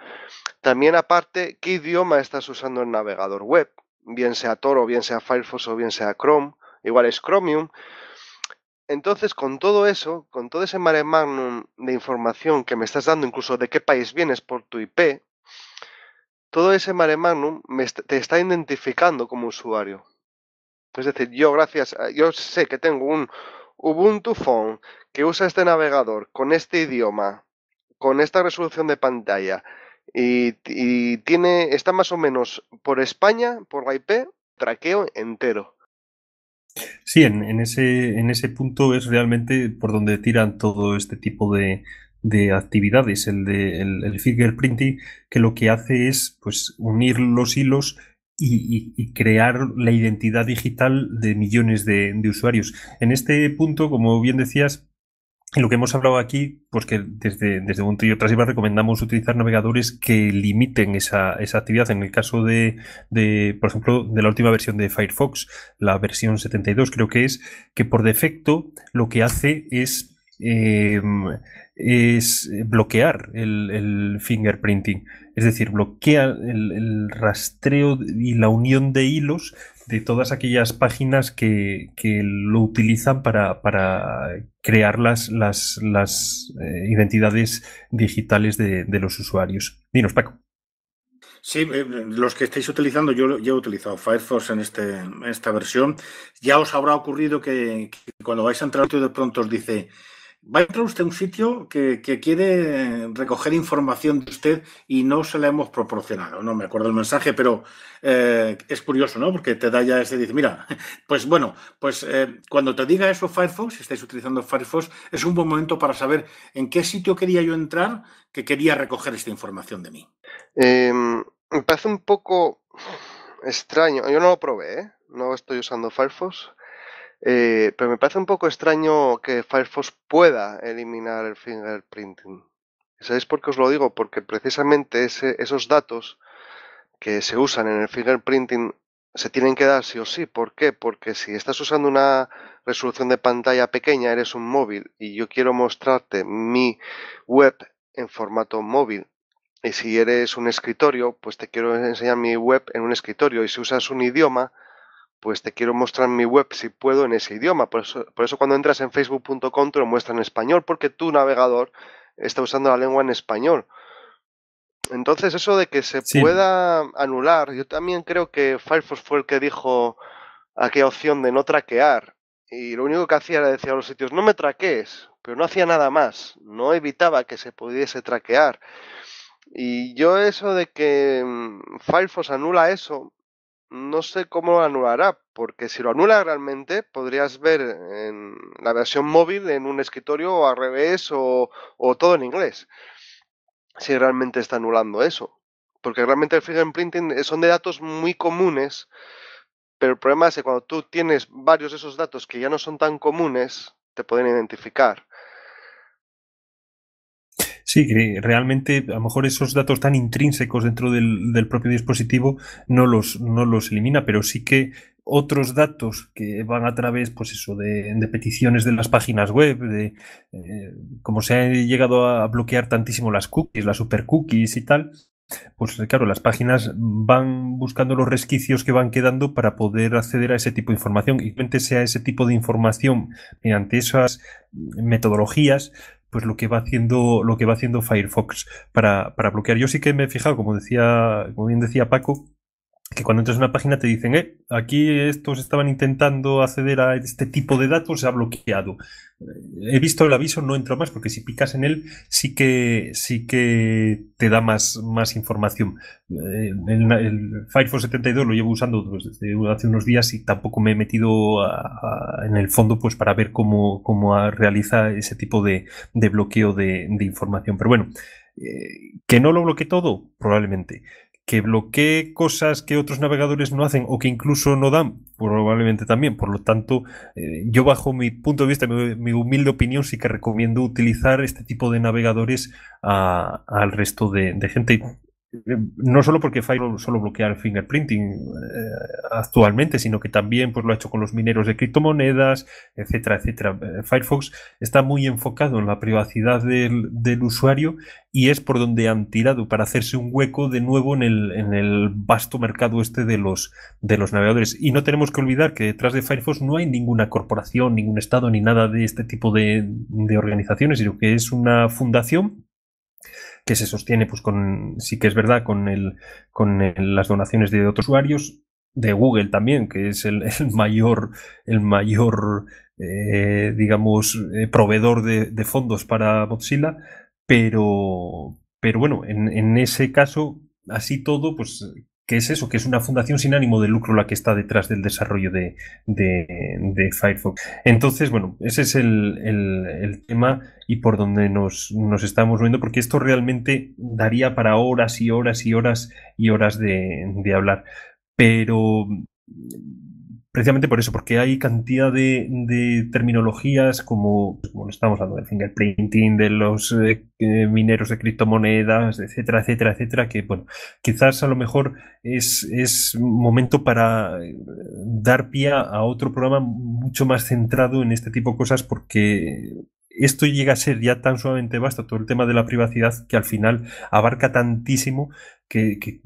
También aparte, ¿qué idioma estás usando el navegador web? Bien sea Tor o bien sea Firefox o bien sea Chrome, igual es Chromium. Entonces, con todo eso, con todo ese mare magnum de información que me estás dando, incluso de qué país vienes por tu IP, todo ese mare magnum te está identificando como usuario. Es decir, yo gracias, yo sé que tengo un Ubuntu Phone que usa este navegador con este idioma, con esta resolución de pantalla y, tiene, está más o menos por España, por la IP, traqueo entero. Sí, en, ese, en ese punto es realmente por donde tiran todo este tipo de, de actividades, el de el, el fingerprinting, que lo que hace es pues, unir los hilos y, crear la identidad digital de millones de, usuarios. En este punto, como bien decías, en lo que hemos hablado aquí, pues que desde, desde un y otras recomendamos utilizar navegadores que limiten esa, esa actividad. En el caso de, de, por ejemplo, de la última versión de Firefox, la versión 72 creo que es, que por defecto lo que hace es Em, es bloquear el, fingerprinting, es decir, bloquea el, rastreo y la unión de hilos de todas aquellas páginas que, lo utilizan para, para crear las, las, eh, identidades digitales de, los usuarios. Dinos, Paco. Sí, eh, los que estáis utilizando, yo ya he utilizado Firefox en, este, esta versión. Ya os habrá ocurrido que, cuando vais a entrar de pronto os dice va a entrar usted a un sitio que, quiere recoger información de usted y no se la hemos proporcionado. No me acuerdo el mensaje, pero eh, es curioso, ¿no? Porque te da ya ese, dice, mira, pues bueno, pues eh, cuando te diga eso Firefox, si estáis utilizando Firefox, es un buen momento para saber en qué sitio quería yo entrar que quería recoger esta información de mí. Em, me parece un poco extraño. Yo no lo probé, ¿eh? No estoy usando Firefox. Eh, pero me parece un poco extraño que Firefox pueda eliminar el fingerprinting. ¿Sabéis por qué os lo digo? Porque precisamente ese, esos datos que se usan en el fingerprinting se tienen que dar sí o sí. ¿Por qué? Porque si estás usando una resolución de pantalla pequeña, eres un móvil y yo quiero mostrarte mi web en formato móvil. Y si eres un escritorio, pues te quiero enseñar mi web en un escritorio. Y si usas un idioma, pues te quiero mostrar mi web si puedo en ese idioma. Por eso, cuando entras en facebook.com te lo muestra en español, porque tu navegador está usando la lengua en español. Entonces eso de que se pueda anular, yo también creo que Firefox fue el que dijo aquella opción de no traquear. Y lo único que hacía era decir a los sitios, no me traquees, pero no hacía nada más, no evitaba que se pudiese traquear. Y yo eso de que mm, Firefox anula eso, no sé cómo lo anulará, porque si lo anula realmente, podrías ver en la versión móvil en un escritorio o al revés o, o todo en inglés. Si realmente está anulando eso. Porque realmente el fingerprinting son de datos muy comunes, pero el problema es que cuando tú tienes varios de esos datos que ya no son tan comunes, te pueden identificar. Sí, que eh, realmente a lo mejor esos datos tan intrínsecos dentro del, propio dispositivo no los, no los elimina, pero sí que otros datos que van a través, pues eso, de, peticiones de las páginas web, de eh, como se han llegado a bloquear tantísimo las cookies, las super cookies y tal, pues eh, claro, las páginas van buscando los resquicios que van quedando para poder acceder a ese tipo de información y cuéntese a ese tipo de información mediante esas metodologías pues lo que va haciendo, lo que va haciendo Firefox para, para bloquear. Yo sí que me he fijado, como decía, como bien decía Paco, que cuando entras a una página te dicen, eh, aquí estos estaban intentando acceder a este tipo de datos, se ha bloqueado he visto el aviso, no entro más, porque si picas en él, sí que, sí que te da más, más información. El, eh, el Firefox 72 lo llevo usando pues, desde hace unos días y tampoco me he metido en el fondo pues, para ver cómo, realiza ese tipo de, bloqueo de, información. Pero bueno, eh, ¿que no lo bloquee todo? Probablemente que bloquee cosas que otros navegadores no hacen o que incluso no dan, probablemente también. Por lo tanto, eh, yo bajo mi punto de vista, mi, humilde opinión, sí que recomiendo utilizar este tipo de navegadores al resto de gente no solo porque Firefox solo bloquea el fingerprinting eh, actualmente, sino que también pues, lo ha hecho con los mineros de criptomonedas, etcétera, etcétera. Eh, Firefox está muy enfocado en la privacidad del, usuario y es por donde han tirado para hacerse un hueco de nuevo en el, vasto mercado este de los, de los navegadores. Y no tenemos que olvidar que detrás de Firefox no hay ninguna corporación, ningún estado, ni nada de este tipo de organizaciones, sino que es una fundación que se sostiene, pues con, sí que es verdad, con, el, con las donaciones de otros usuarios, de Google también, que es el, mayor, el mayor eh, digamos, eh, proveedor de, fondos para Mozilla, pero, pero bueno, en, en ese caso, así todo, pues que es eso, que es una fundación sin ánimo de lucro la que está detrás del desarrollo de, Firefox. Entonces, bueno, ese es el, tema y por donde nos, estamos moviendo, porque esto realmente daría para horas y horas y horas y horas de, de hablar. Pero precisamente por eso, porque hay cantidad de, terminologías como, pues, estamos hablando del fingerprinting, de los eh, eh, mineros de criptomonedas, etcétera, etcétera, etcétera, que, bueno, quizás a lo mejor es, es momento para eh, dar pie a otro programa mucho más centrado en este tipo de cosas porque esto llega a ser ya tan sumamente vasto, todo el tema de la privacidad, que al final abarca tantísimo que, eh,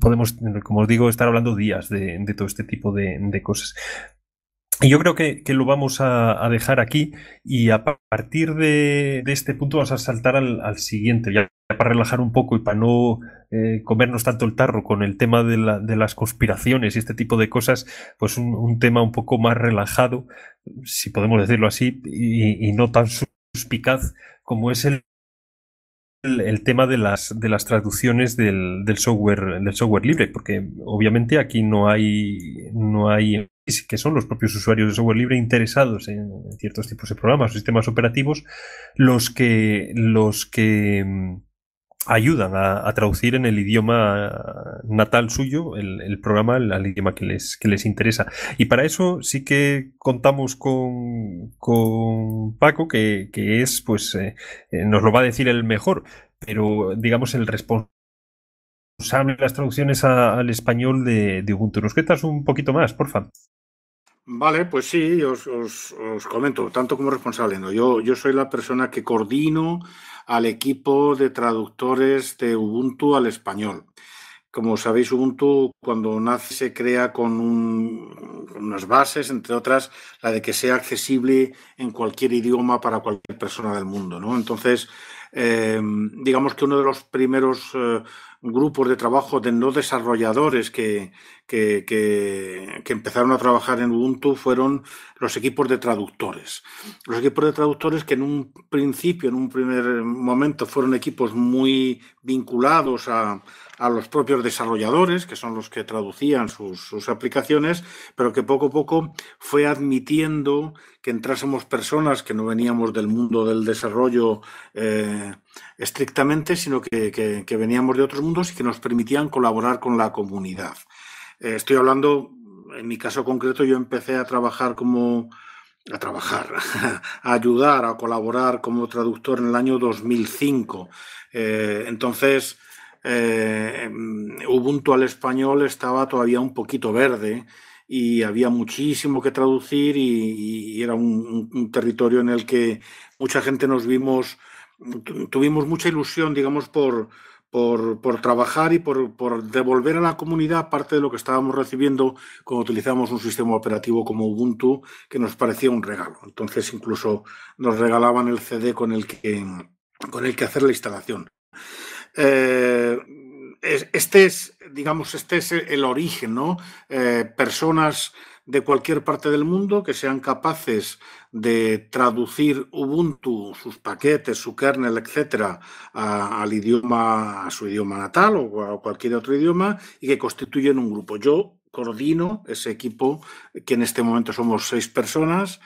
podemos, como os digo, estar hablando días de, todo este tipo de, cosas yo creo que, lo vamos a, dejar aquí y a partir de, este punto vamos a saltar al, al, siguiente, ya para relajar un poco y para no eh, comernos tanto el tarro con el tema de, la, de, las conspiraciones y este tipo de cosas, pues un, tema un poco más relajado, si podemos decirlo así, y, no tan suspicaz como es el el, el, tema de las, de las traducciones del, del, software, del software libre, porque obviamente aquí no hay, no hay que son los propios usuarios de software libre interesados en, ciertos tipos de programas o sistemas operativos los que, los que mm, ayudan a, traducir en el idioma natal suyo el, programa el, al idioma que les, que les interesa. Y para eso sí que contamos con, con Paco, que, es, pues, eh, eh, nos lo va a decir el mejor, pero digamos el responsable las traducciones al español de, Ubuntu. Nos cuentas un poquito más, porfa. Vale, pues sí, os, comento, tanto como responsable. ¿no? Yo, soy la persona que coordino al equipo de traductores de Ubuntu al español. Como sabéis, Ubuntu cuando nace se crea con, unas bases, entre otras, la de que sea accesible en cualquier idioma para cualquier persona del mundo. Entonces, em, digamos que uno de los primeros eh, grupos de trabajo de no desarrolladores que, que, empezaron a trabajar en Ubuntu fueron los equipos de traductores. Los equipos de traductores que en un principio, en un primer momento, fueron equipos muy vinculados a, los propios desarrolladores, que son los que traducían sus, aplicaciones, pero que poco a poco fue admitiendo que entrásemos personas que no veníamos del mundo del desarrollo eh, estrictamente, sino que, veníamos de otros mundos y que nos permitían colaborar con la comunidad. Eh, estoy hablando, en mi caso concreto, yo empecé a trabajar como, a trabajar, a ayudar, a colaborar como traductor en el año 2005. Eh, entonces, eh, mm, Ubuntu al español estaba todavía un poquito verde y había muchísimo que traducir y, era un, territorio en el que mucha gente nos vimos, tuvimos mucha ilusión, digamos, por, por, trabajar y por, devolver a la comunidad parte de lo que estábamos recibiendo cuando utilizamos un sistema operativo como Ubuntu, que nos parecía un regalo. Entonces, incluso nos regalaban el CD con el que, con el que hacer la instalación. Eh, este es, digamos, este es el origen, ¿no? Eh, personas de cualquier parte del mundo que sean capaces de traducir Ubuntu, sus paquetes, su kernel, etcétera, al idioma, a su idioma natal o a cualquier otro idioma y que constituyen un grupo. Yo coordino ese equipo, que en este momento somos seis personas,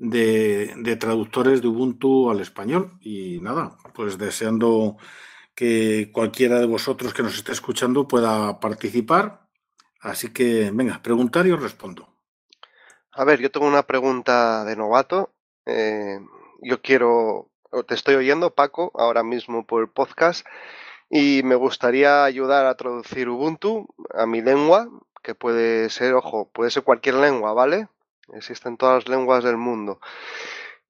de, de traductores de Ubuntu al español. Y nada, pues deseando que cualquiera de vosotros que nos esté escuchando pueda participar Así que, venga, preguntar y os respondo. A ver, yo tengo una pregunta de novato. Eh, yo quiero, te estoy oyendo, Paco, ahora mismo por el podcast, y me gustaría ayudar a traducir Ubuntu a mi lengua, que puede ser, ojo, puede ser cualquier lengua, ¿vale? Existen todas las lenguas del mundo.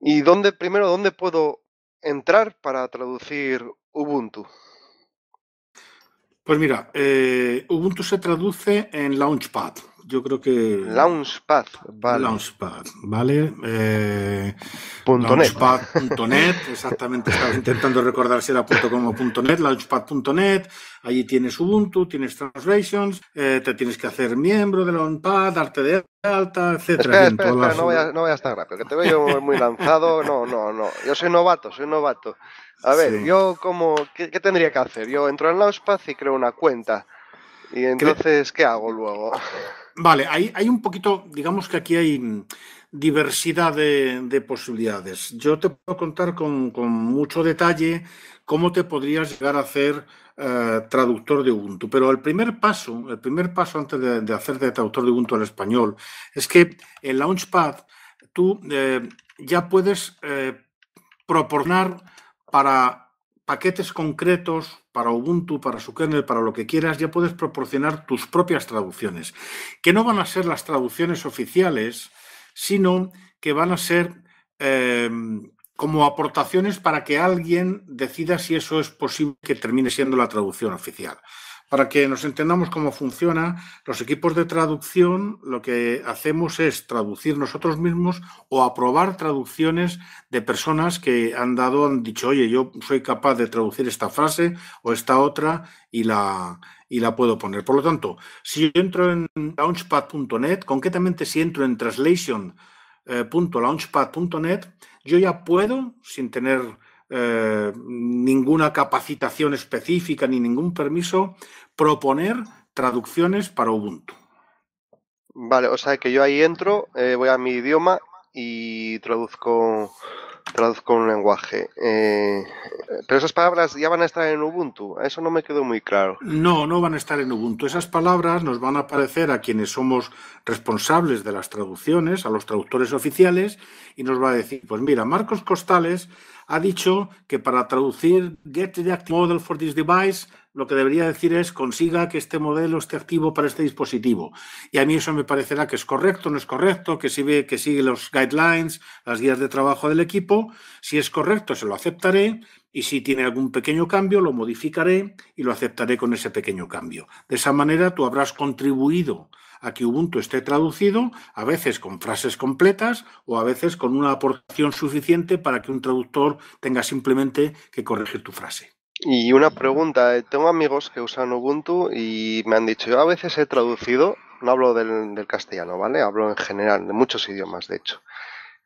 ¿Y dónde, primero, dónde puedo entrar para traducir Ubuntu? Pues mira, eh, Ubuntu se traduce en Launchpad, yo creo que. Launchpad, vale. Launchpad, ¿vale? Eh, launchpad.net, exactamente. Estaba intentando recordar si era .com .net, launchpad.net. Allí tienes Ubuntu, tienes Translations, eh, te tienes que hacer miembro de Launchpad, darte de alta, etcétera. no, voy a estar tan rápido, que te veo muy lanzado. No, no, no. Yo soy novato, soy novato. A ver, yo como, ¿qué, ¿qué, tendría que hacer? Yo entro en Launchpad y creo una cuenta. Y entonces, ¿qué hago luego? Vale, hay, un poquito, digamos que aquí hay mm, diversidad de, posibilidades. Yo te puedo contar con, mucho detalle cómo te podrías llegar a hacer eh, traductor de Ubuntu. Pero el primer paso, el primer paso antes de, hacerte traductor de Ubuntu al español, es que en Launchpad tú eh, ya puedes eh, proporcionar para paquetes concretos para Ubuntu, para su kernel, para lo que quieras, ya puedes proporcionar tus propias traducciones, que no van a ser las traducciones oficiales, sino que van a ser eh, como aportaciones para que alguien decida si eso es posible que termine siendo la traducción oficial. Para que nos entendamos cómo funciona, los equipos de traducción lo que hacemos es traducir nosotros mismos o aprobar traducciones de personas que han dado, han dicho, oye, yo soy capaz de traducir esta frase o esta otra y la, y la puedo poner. Por lo tanto, si yo entro en launchpad.net, concretamente si entro en translation.launchpad.net, eh, yo ya puedo, sin tener eh, ninguna capacitación específica ni ningún permiso, proponer traducciones para Ubuntu. Vale, o sea que yo ahí entro, eh, voy a mi idioma y traduzco traduzco un lenguaje. Eh, pero esas palabras ya van a estar en Ubuntu. Eso no me quedó muy claro. No, no van a estar en Ubuntu. Esas palabras nos van a aparecer a quienes somos responsables de las traducciones, a los traductores oficiales, y nos va a decir, pues mira, Marcos Costales ha dicho que para traducir Get the Active Model for this device, lo que debería decir es consiga que este modelo esté activo para este dispositivo. Y a mí eso me parecerá que es correcto, no es correcto, que sigue, que sigue los guidelines, las guías de trabajo del equipo. Si es correcto, se lo aceptaré y si tiene algún pequeño cambio, lo modificaré y lo aceptaré con ese pequeño cambio. De esa manera, tú habrás contribuido a que Ubuntu esté traducido, a veces con frases completas o a veces con una porción suficiente para que un traductor tenga simplemente que corregir tu frase. Y una pregunta, eh, tengo amigos que usan Ubuntu y me han dicho, yo a veces he traducido, no hablo del, del castellano, ¿vale? Hablo en general, de muchos idiomas, de hecho.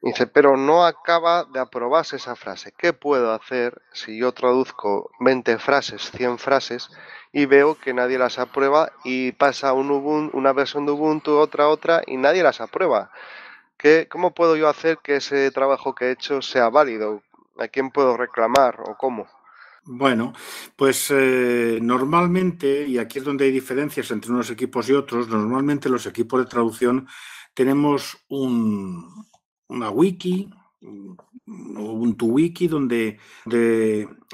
Dice, pero no acaba de aprobarse esa frase. ¿Qué puedo hacer si yo traduzco 20 frases, 100 frases y veo que nadie las aprueba y pasa un una versión de Ubuntu, otra, otra y nadie las aprueba? ¿Qué, ¿Cómo puedo yo hacer que ese trabajo que he hecho sea válido? ¿A quién puedo reclamar o cómo? Bueno, pues eh, normalmente, y aquí es donde hay diferencias entre unos equipos y otros, normalmente los equipos de traducción tenemos un, una wiki Ubuntu wiki donde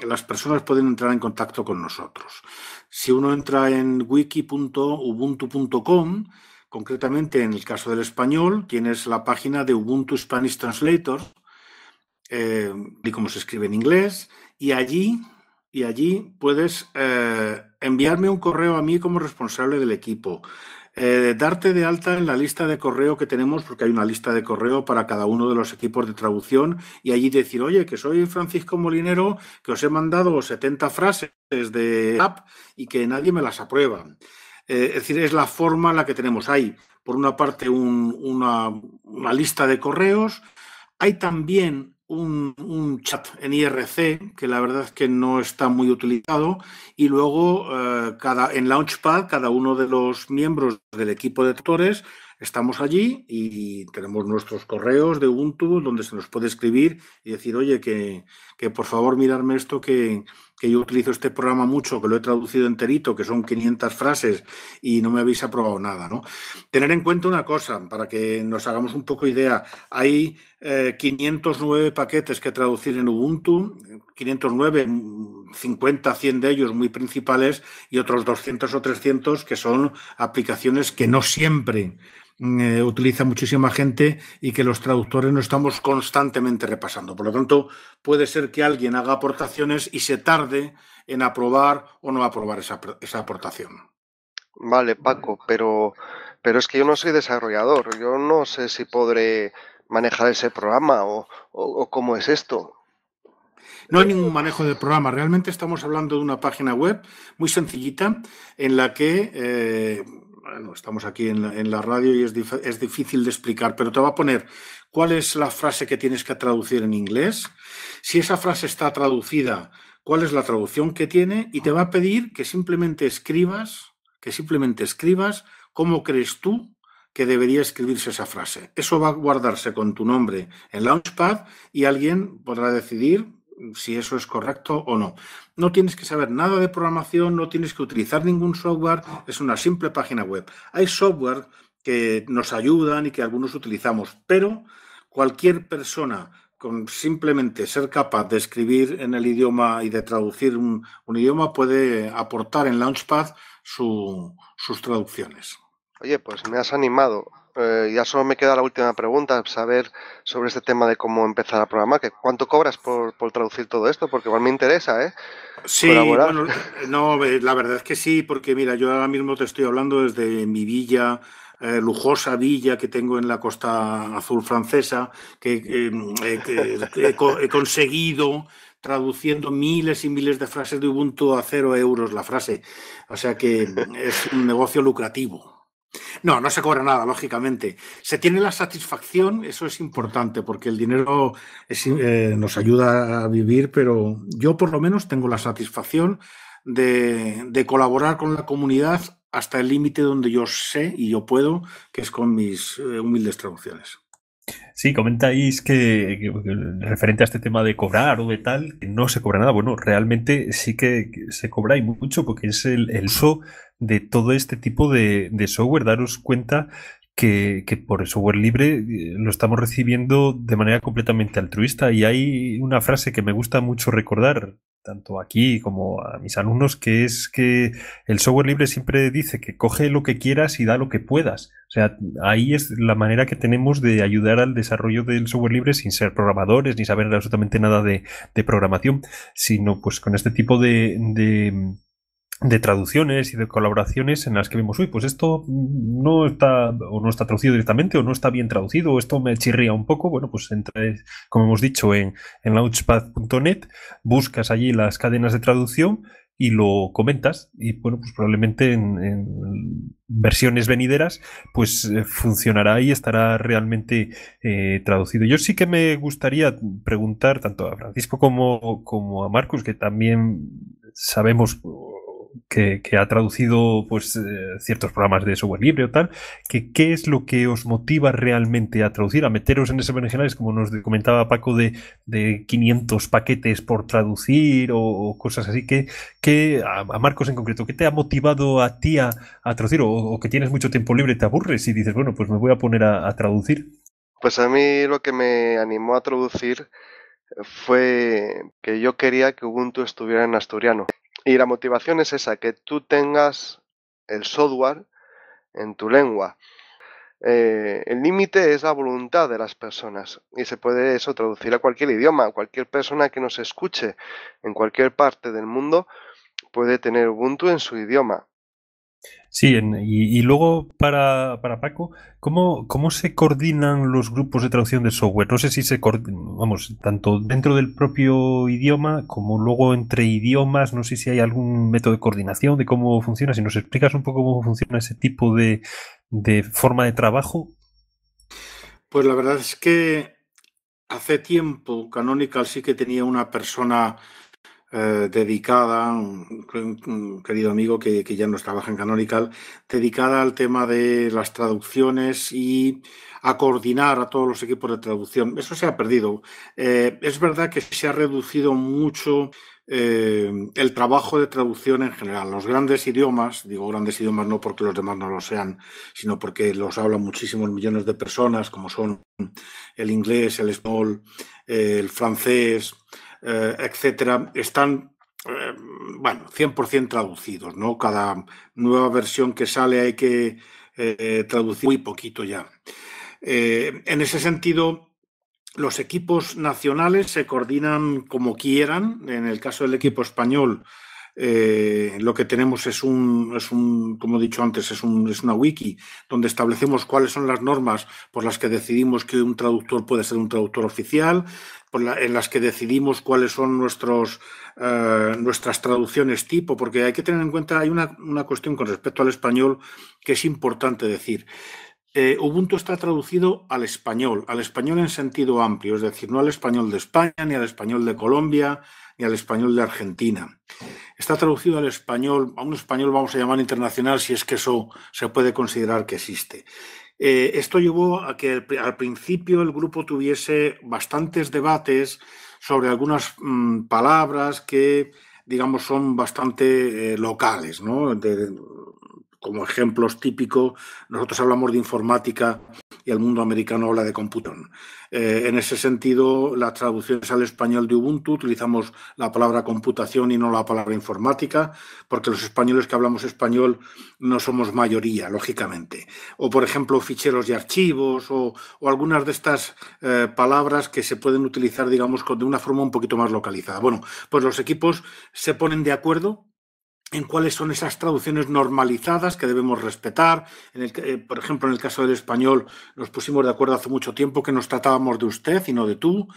las personas pueden entrar en contacto con nosotros. Si uno entra en wiki.ubuntu.com, concretamente en el caso del español, tienes la página de Ubuntu Spanish Translator, eh, y cómo se escribe en inglés, y allí, y allí puedes eh, enviarme un correo a mí como responsable del equipo, eh, darte de alta en la lista de correo que tenemos, porque hay una lista de correo para cada uno de los equipos de traducción, y allí decir, oye, que soy Francisco Molinero, que os he mandado 70 frases de app y que nadie me las aprueba. Eh, es decir, es la forma en la que tenemos. Hay, por una parte, una lista de correos. Hay también un, chat en IRC, que la verdad es que no está muy utilizado, y luego eh, cada, en Launchpad cada uno de los miembros del equipo de tutores estamos allí y tenemos nuestros correos de Ubuntu donde se nos puede escribir y decir, oye, que, que por favor mirarme esto que, que yo utilizo este programa mucho, que lo he traducido enterito, que son 500 frases y no me habéis aprobado nada, ¿no? Tener en cuenta una cosa, para que nos hagamos un poco idea, hay 509 eh, paquetes que traducir en Ubuntu, 509, 50, 100 de ellos muy principales y otros 200 o 300 que son aplicaciones que no siempre Mm, eh, utiliza muchísima gente y que los traductores no estamos constantemente repasando. Por lo tanto, puede ser que alguien haga aportaciones y se tarde en aprobar o no aprobar esa, aportación. Vale, Paco, pero, pero es que yo no soy desarrollador. Yo no sé si podré manejar ese programa o, cómo es esto. No hay ningún manejo de programa. Realmente estamos hablando de una página web muy sencillita en la que eh, estamos aquí en la, radio y es, difícil de explicar, pero te va a poner cuál es la frase que tienes que traducir en inglés, si esa frase está traducida, cuál es la traducción que tiene y te va a pedir que simplemente escribas, que simplemente escribas cómo crees tú que debería escribirse esa frase. Eso va a guardarse con tu nombre en Launchpad y alguien podrá decidir si eso es correcto o no. No tienes que saber nada de programación, no tienes que utilizar ningún software, es una simple página web. Hay software que nos ayudan y que algunos utilizamos, pero cualquier persona con simplemente ser capaz de escribir en el idioma y de traducir un, idioma puede aportar en Launchpad sus traducciones. Oye, pues me has animado eh, ya solo me queda la última pregunta, saber sobre este tema de cómo empezar a programar. Que ¿Cuánto cobras por, traducir todo esto? Porque igual me interesa, ¿eh? Sí, bueno, eh, no, la verdad es que sí, porque mira, yo ahora mismo te estoy hablando desde mi villa. Eh, lujosa villa que tengo en la costa azul francesa, que, que he conseguido traduciendo miles y miles de frases de Ubuntu a cero euros la frase. O sea que es un negocio lucrativo. No, no se cobra nada, lógicamente. Se tiene la satisfacción, eso es importante, porque el dinero eh, nos ayuda a vivir, pero yo por lo menos tengo la satisfacción de, colaborar con la comunidad hasta el límite donde yo sé y yo puedo, que es con mis eh, humildes traducciones. Sí, comentáis que, referente a este tema de cobrar o de tal, que no se cobra nada. Bueno, realmente sí que se cobra y mucho porque es el, el uso de todo este tipo de, software, daros cuenta que, por el software libre eh, lo estamos recibiendo de manera completamente altruista. Y hay una frase que me gusta mucho recordar, tanto aquí como a mis alumnos, que es que el software libre siempre dice que coge lo que quieras y da lo que puedas. O sea, ahí es la manera que tenemos de ayudar al desarrollo del software libre sin ser programadores ni saber absolutamente nada de, programación, sino pues con este tipo de de traducciones y de colaboraciones en las que vemos, uy, pues esto no está o no está traducido directamente o no está bien traducido, esto me chirría un poco, bueno, pues entra, como hemos dicho, en, en launchpad.net, buscas allí las cadenas de traducción y lo comentas y bueno pues probablemente en, versiones venideras pues eh, funcionará y estará realmente eh, traducido yo sí que me gustaría preguntar tanto a Francisco como, como a Marcus que también sabemos que, ha traducido pues, eh, ciertos programas de software libre o tal, que qué es lo que os motiva realmente a traducir, a meteros en ese como nos comentaba Paco, de, de 500 paquetes por traducir o, cosas así, que, a, Marcos en concreto, ¿qué te ha motivado a ti a, traducir o, que tienes mucho tiempo libre, te aburres y dices, bueno, pues me voy a poner a traducir? Pues a mí lo que me animó a traducir fue que yo quería que Ubuntu estuviera en asturiano y la motivación es esa, que tú tengas el software en tu lengua. Eh, el límite es la voluntad de las personas y se puede eso traducir a cualquier idioma. cualquier persona que nos escuche en cualquier parte del mundo puede tener Ubuntu en su idioma. Sí, y, luego para, para Paco, ¿cómo, ¿cómo, se coordinan los grupos de traducción de software? No sé si se coordinan, vamos, tanto dentro del propio idioma como luego entre idiomas, no sé si hay algún método de coordinación de cómo funciona, si nos explicas un poco cómo funciona ese tipo de, de forma de trabajo. Pues la verdad es que hace tiempo Canonical sí que tenía una persona eh, dedicada, un, querido amigo que, ya nos trabaja en Canonical, dedicada al tema de las traducciones y a coordinar a todos los equipos de traducción. Eso se ha perdido. Eh, es verdad que se ha reducido mucho eh, el trabajo de traducción en general. Los grandes idiomas, digo grandes idiomas no porque los demás no lo sean, sino porque los hablan muchísimos millones de personas, como son el inglés, el español, el francés, eh, etcétera, están, eh, bueno, 100% traducidos, ¿no? Cada nueva versión que sale hay que eh, traducir muy poquito ya. en ese sentido, los equipos nacionales se coordinan como quieran. En el caso del equipo español, lo que tenemos es un, un, como he dicho antes, es, es, una wiki donde establecemos cuáles son las normas por las que decidimos que un traductor puede ser un traductor oficial, en las que decidimos cuáles son nuestros, eh, nuestras traducciones tipo, porque hay que tener en cuenta, hay una, cuestión con respecto al español que es importante decir. Eh, Ubuntu está traducido al español, al español en sentido amplio, es decir, no al español de España, ni al español de Colombia, ni al español de Argentina. Está traducido al español, a un español vamos a llamar internacional si es que eso se puede considerar que existe. Eh, esto llevó a que al principio el grupo tuviese bastantes debates sobre algunas mm, palabras que, digamos, son bastante eh, locales, ¿no? como ejemplos típicos, nosotros hablamos de informática y el mundo americano habla de computón. Eh, en ese sentido, las traducciones al español de Ubuntu utilizamos la palabra computación y no la palabra informática, porque los españoles que hablamos español no somos mayoría, lógicamente. O, por ejemplo, ficheros y archivos o, algunas de estas eh, palabras que se pueden utilizar, digamos, de una forma un poquito más localizada. Bueno, pues los equipos se ponen de acuerdo en cuáles son esas traducciones normalizadas que debemos respetar. Eh, por ejemplo, en el caso del español nos pusimos de acuerdo hace mucho tiempo que nos tratábamos de usted y no de tú,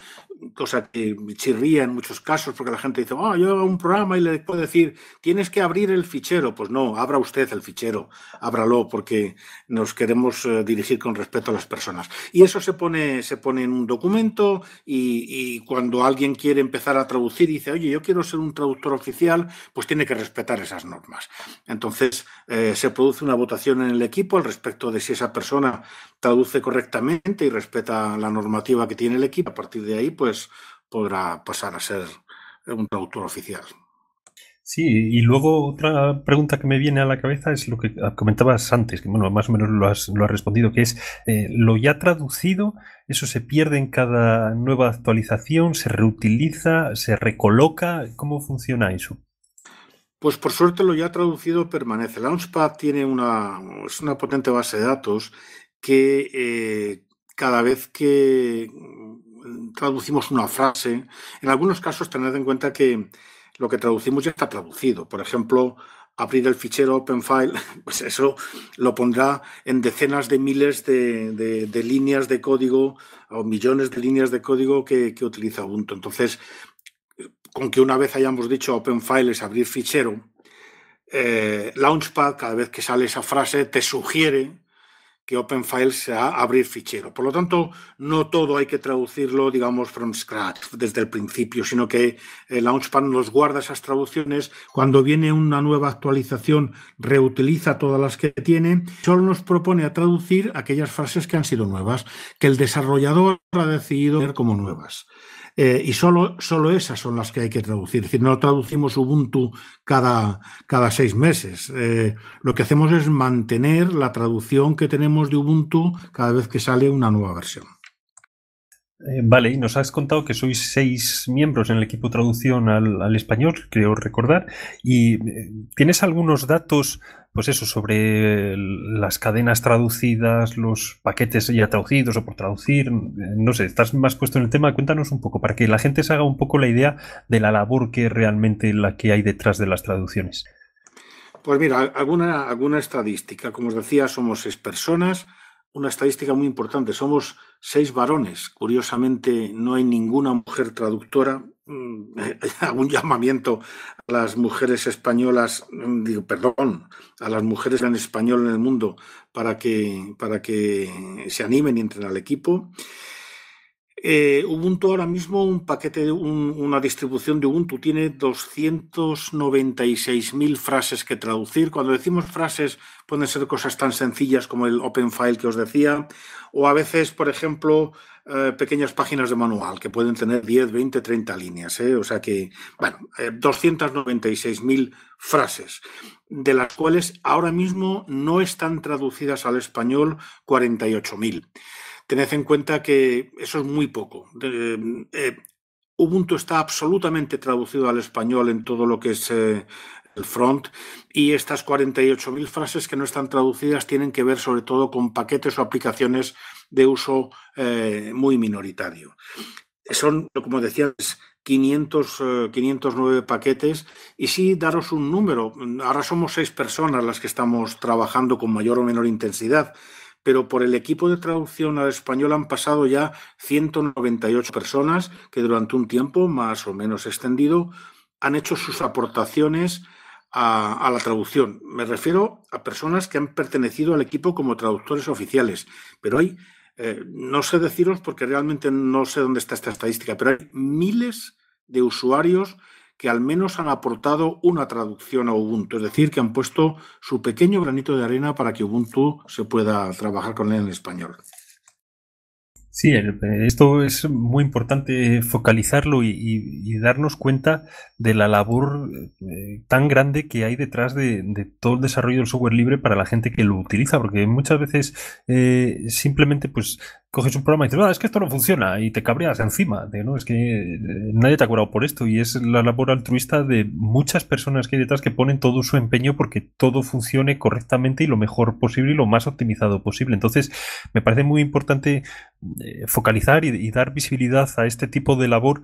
cosa que chirría en muchos casos porque la gente dice, oh, yo hago un programa y le puedo decir, tienes que abrir el fichero. Pues no, abra usted el fichero, ábralo porque nos queremos eh, dirigir con respeto a las personas. Y eso se pone, se pone en un documento y, y cuando alguien quiere empezar a traducir y dice, oye, yo quiero ser un traductor oficial, pues tiene que respetar esas normas. Entonces, eh, se produce una votación en el equipo al respecto de si esa persona traduce correctamente y respeta la normativa que tiene el equipo. A partir de ahí, pues podrá pasar a ser un traductor oficial. Sí, y luego otra pregunta que me viene a la cabeza es lo que comentabas antes, que bueno, más o menos lo has, respondido, que es eh, lo ya traducido, eso se pierde en cada nueva actualización, se reutiliza, se recoloca, ¿cómo funciona eso? Pues por suerte lo ya traducido permanece. Launchpad tiene una, es una potente base de datos que eh, cada vez que mm, traducimos una frase, en algunos casos tened en cuenta que lo que traducimos ya está traducido. Por ejemplo, abrir el fichero OpenFile, pues eso lo pondrá en decenas de miles de, líneas de código o millones de líneas de código que, que utiliza Ubuntu. Entonces, con que una vez hayamos dicho open file es abrir fichero, eh, Launchpad, cada vez que sale esa frase, te sugiere que open file sea abrir fichero. Por lo tanto, no todo hay que traducirlo, digamos, from scratch, desde el principio, sino que eh, Launchpad nos guarda esas traducciones. Cuando viene una nueva actualización, reutiliza todas las que tiene. Solo nos propone a traducir aquellas frases que han sido nuevas, que el desarrollador ha decidido ver como nuevas. Eh, y solo, solo esas son las que hay que traducir. Es decir, no traducimos Ubuntu cada, cada seis meses. Eh, lo que hacemos es mantener la traducción que tenemos de Ubuntu cada vez que sale una nueva versión. Eh, vale, y nos has contado que sois seis miembros en el equipo traducción al, español, creo recordar, y eh, tienes algunos datos, pues eso, sobre las cadenas traducidas, los paquetes ya traducidos o por traducir, eh, no sé, estás más puesto en el tema, cuéntanos un poco, para que la gente se haga un poco la idea de la labor que realmente la que hay detrás de las traducciones. Pues mira, alguna, alguna estadística, como os decía, somos seis personas, una estadística muy importante, somos seis varones. Curiosamente, no hay ninguna mujer traductora. Mm, eh, Algún llamamiento a las mujeres españolas, mm, digo, perdón, a las mujeres en español en el mundo para que, para que se animen y entren al equipo. Eh, Ubuntu ahora mismo, un paquete, una distribución de Ubuntu tiene 296.000 frases que traducir. Cuando decimos frases, pueden ser cosas tan sencillas como el Open File que os decía, o a veces, por ejemplo, eh, pequeñas páginas de manual que pueden tener 10, 20, 30 líneas. ¿eh? O sea que, bueno, 296.000 frases, de las cuales ahora mismo no están traducidas al español 48.000 tened en cuenta que eso es muy poco. Eh, Ubuntu está absolutamente traducido al español en todo lo que es eh, el front y estas 48.000 frases que no están traducidas tienen que ver sobre todo con paquetes o aplicaciones de uso eh, muy minoritario. Son, como decías, 500, 509 paquetes y sí daros un número. Ahora somos seis personas las que estamos trabajando con mayor o menor intensidad, pero por el equipo de traducción al español han pasado ya 198 personas que durante un tiempo más o menos extendido han hecho sus aportaciones a, la traducción. Me refiero a personas que han pertenecido al equipo como traductores oficiales, pero hay, eh, no sé deciros porque realmente no sé dónde está esta estadística, pero hay miles de usuarios que al menos han aportado una traducción a Ubuntu, es decir, que han puesto su pequeño granito de arena para que Ubuntu se pueda trabajar con él en español. Sí, esto es muy importante focalizarlo y, darnos cuenta de la labor eh, tan grande que hay detrás de, todo el desarrollo del software libre para la gente que lo utiliza, porque muchas veces eh, simplemente pues coges un programa y dices, no, es que esto no funciona y te cabreas encima. De, no, es que eh, nadie te ha curado por esto y es la labor altruista de muchas personas que hay detrás que ponen todo su empeño porque todo funcione correctamente y lo mejor posible y lo más optimizado posible. Entonces, me parece muy importante eh, focalizar y, dar visibilidad a este tipo de labor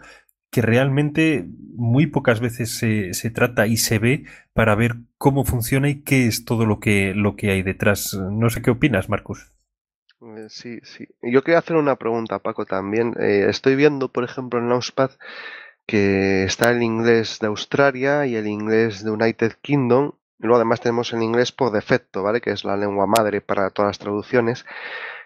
que realmente muy pocas veces se, trata y se ve para ver cómo funciona y qué es todo lo que, lo que hay detrás. No sé qué opinas, Marcos. Eh, sí, sí. Yo quería hacer una pregunta, Paco, también. Eh, estoy viendo, por ejemplo, en Launchpad que está el inglés de Australia y el inglés de United Kingdom. Luego además tenemos el inglés por defecto, ¿vale? Que es la lengua madre para todas las traducciones.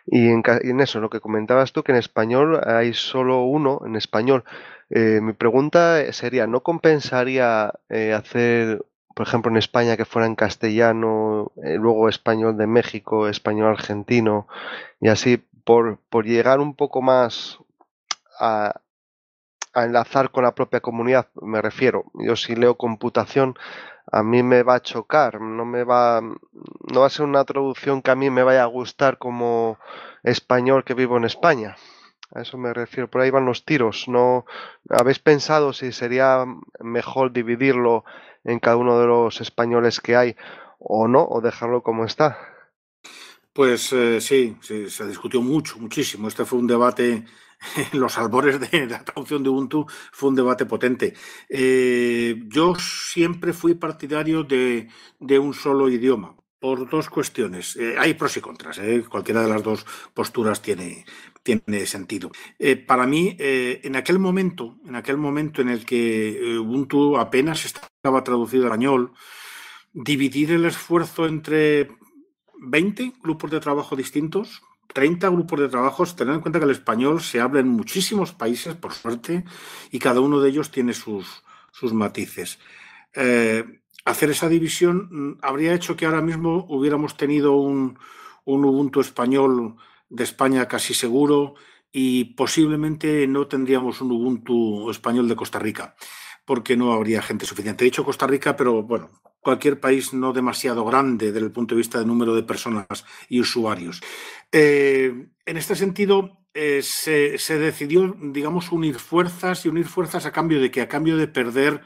Y en, eso, lo que comentabas tú, que en español hay solo uno, en español. Eh, mi pregunta sería, ¿no compensaría hacer por ejemplo, en España que fuera en castellano, eh, luego español de México, español argentino, y así, por, por llegar un poco más a, a, enlazar con la propia comunidad, me refiero. Yo si leo computación, a mí me va a chocar, no me va, no va a ser una traducción que a mí me vaya a gustar como español que vivo en España. A eso me refiero, por ahí van los tiros. No, ¿Habéis pensado si sería mejor dividirlo en cada uno de los españoles que hay o no, o dejarlo como está? Pues eh, sí, se discutió mucho, muchísimo. Este fue un debate en los albores de la traducción de Ubuntu fue un debate potente. Eh, yo siempre fui partidario de, un solo idioma por dos cuestiones. Eh, hay pros y contras. Eh. Cualquiera de las dos posturas tiene, tiene sentido. Eh, para mí, en aquel momento, en aquel momento en el que Ubuntu apenas estaba traducido al español, dividir el esfuerzo entre 20 grupos de trabajo distintos, 30 grupos de trabajo, tener en cuenta que el español se habla en muchísimos países, por suerte, y cada uno de ellos tiene sus, sus matices hacer esa división mm, habría hecho que ahora mismo hubiéramos tenido un, Ubuntu español de España casi seguro y posiblemente no tendríamos un Ubuntu español de Costa Rica, porque no habría gente suficiente. He dicho Costa Rica, pero bueno, cualquier país no demasiado grande desde el punto de vista de número de personas y usuarios. Eh, en este sentido, eh, se, se decidió, digamos, unir fuerzas y unir fuerzas a cambio de que, a cambio de perder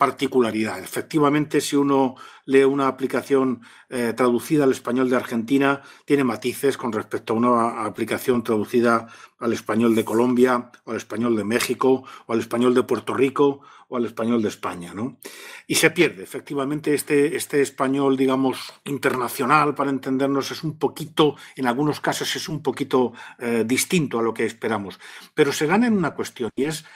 particularidad. Efectivamente, si uno lee una aplicación eh, traducida al español de Argentina, tiene matices con respecto a una aplicación traducida al español de Colombia, o al español de México, o al español de Puerto Rico, o al español de España. Y se pierde, efectivamente, este, este español, digamos, internacional, para entendernos, es un poquito, en algunos casos es un poquito eh, distinto a lo que esperamos. Pero se gana en una cuestión, y es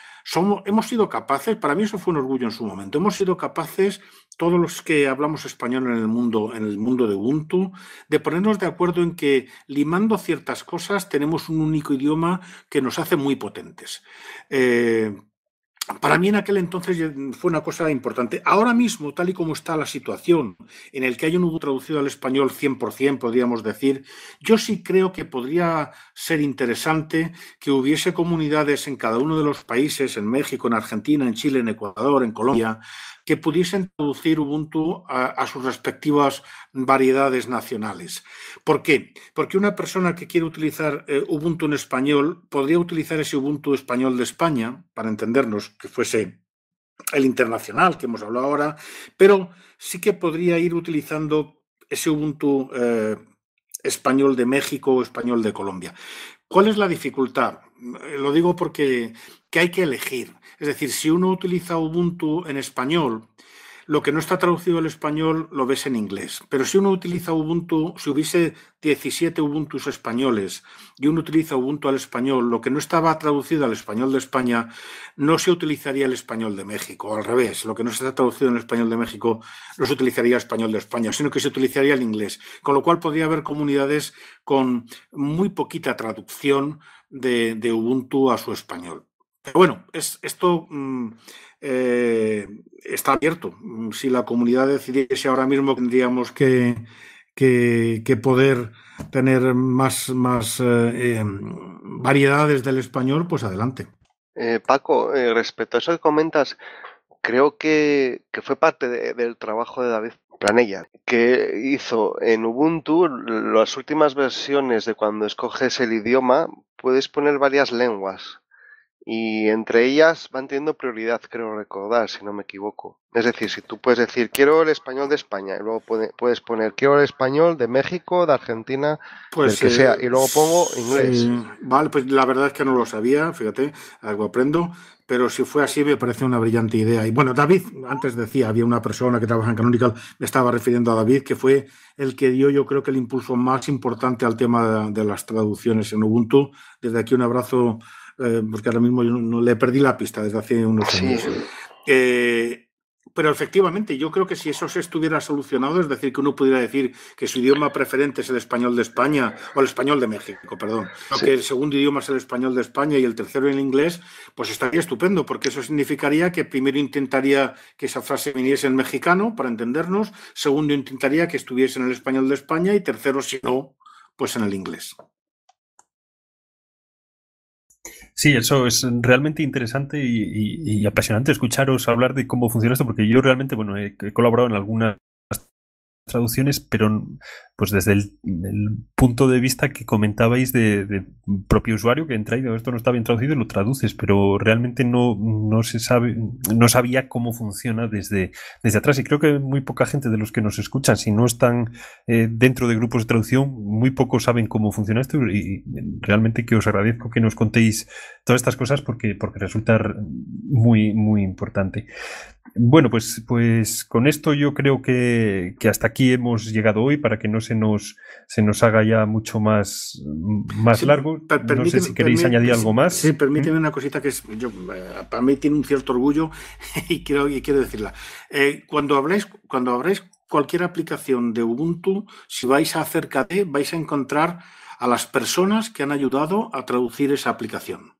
hemos sido capaces, para mí eso fue un orgullo en su momento, hemos sido capaces, todos los que hablamos español en el mundo, en el mundo de Ubuntu, de ponernos de acuerdo en que limando ciertas cosas tenemos un único idioma que nos hace muy potentes. Eh, para mí en aquel entonces fue una cosa importante. Ahora mismo, tal y como está la situación, en el que hay un hubo traducido al español 100%, podríamos decir, yo sí creo que podría ser interesante que hubiese comunidades en cada uno de los países, en México, en Argentina, en Chile, en Ecuador, en Colombia, que pudiesen traducir Ubuntu a, sus respectivas variedades nacionales. ¿Por qué? Porque una persona que quiere utilizar eh, Ubuntu en español podría utilizar ese Ubuntu español de España, para entendernos, que fuese el internacional que hemos hablado ahora, pero sí que podría ir utilizando ese Ubuntu eh, español de México o español de Colombia. ¿Cuál es la dificultad? lo digo porque que hay que elegir. Es decir, si uno utiliza Ubuntu en español lo que no está traducido al español lo ves en inglés. Pero si uno utiliza Ubuntu, si hubiese 17 Ubuntu españoles y uno utiliza Ubuntu al español, lo que no estaba traducido al español de España no se utilizaría el español de México. al revés, lo que no está traducido en el español de México no se utilizaría el español de España, sino que se utilizaría el inglés. Con lo cual podría haber comunidades con muy poquita traducción de Ubuntu a su español bueno, es, esto mm, eh, está abierto. Mm, si la comunidad decidiese ahora mismo, tendríamos que, que, que poder tener más, más eh, em, variedades del español, pues adelante. Eh, Paco, respecto a eso que comentas, creo que, que fue parte del trabajo de David Planella, que hizo en Ubuntu las últimas versiones de cuando escoges el idioma, puedes poner varias lenguas y entre ellas van teniendo prioridad, creo recordar, si no me equivoco. Es decir, si tú puedes decir, quiero el español de España, y luego puedes poner, quiero el español de México, de Argentina, pues, que sea, y luego pongo inglés. Vale, pues la verdad es que no lo sabía, fíjate, algo aprendo, pero si fue así me parece una brillante idea. Y bueno, David, antes decía, había una persona que trabaja en Canonical, me estaba refiriendo a David, que fue el que dio yo creo que el impulso más importante al tema de las traducciones en Ubuntu. Desde aquí un abrazo eh, porque ahora mismo yo no, le perdí la pista desde hace unos años. Eh, pero efectivamente, yo creo que si eso se estuviera solucionado, es decir, que uno pudiera decir que su idioma preferente es el español de España, o el español de México, perdón, que el segundo idioma es el español de España y el tercero en inglés, pues estaría estupendo, porque eso significaría que primero intentaría que esa frase viniese en mexicano, para entendernos, segundo intentaría que estuviese en el español de España y tercero, si no, pues en el inglés. Sí, eso es realmente interesante y, apasionante escucharos hablar de cómo funciona esto, porque yo realmente, bueno, he, colaborado en algunas traducciones, pero pues desde el, punto de vista que comentabais de, propio usuario que entra y esto no está bien traducido, lo traduces, pero realmente no, se sabe, no sabía cómo funciona desde, desde atrás. Y creo que muy poca gente de los que nos escuchan, si no están eh, dentro de grupos de traducción, muy pocos saben cómo funciona esto. Y, realmente que os agradezco que nos contéis todas estas cosas porque, porque resulta muy, muy importante. Bueno, pues, pues con esto yo creo que, que hasta aquí hemos llegado hoy para que no se nos, se nos haga ya mucho más, más largo. No sé si queréis añadir algo más. Sí, permíteme ¿Mm? una cosita que eh, para mí tiene un cierto orgullo y quiero, y quiero decirla. Eh, cuando, habléis, cuando habréis cualquier aplicación de Ubuntu, si vais a acerca de, vais a encontrar a las personas que han ayudado a traducir esa aplicación.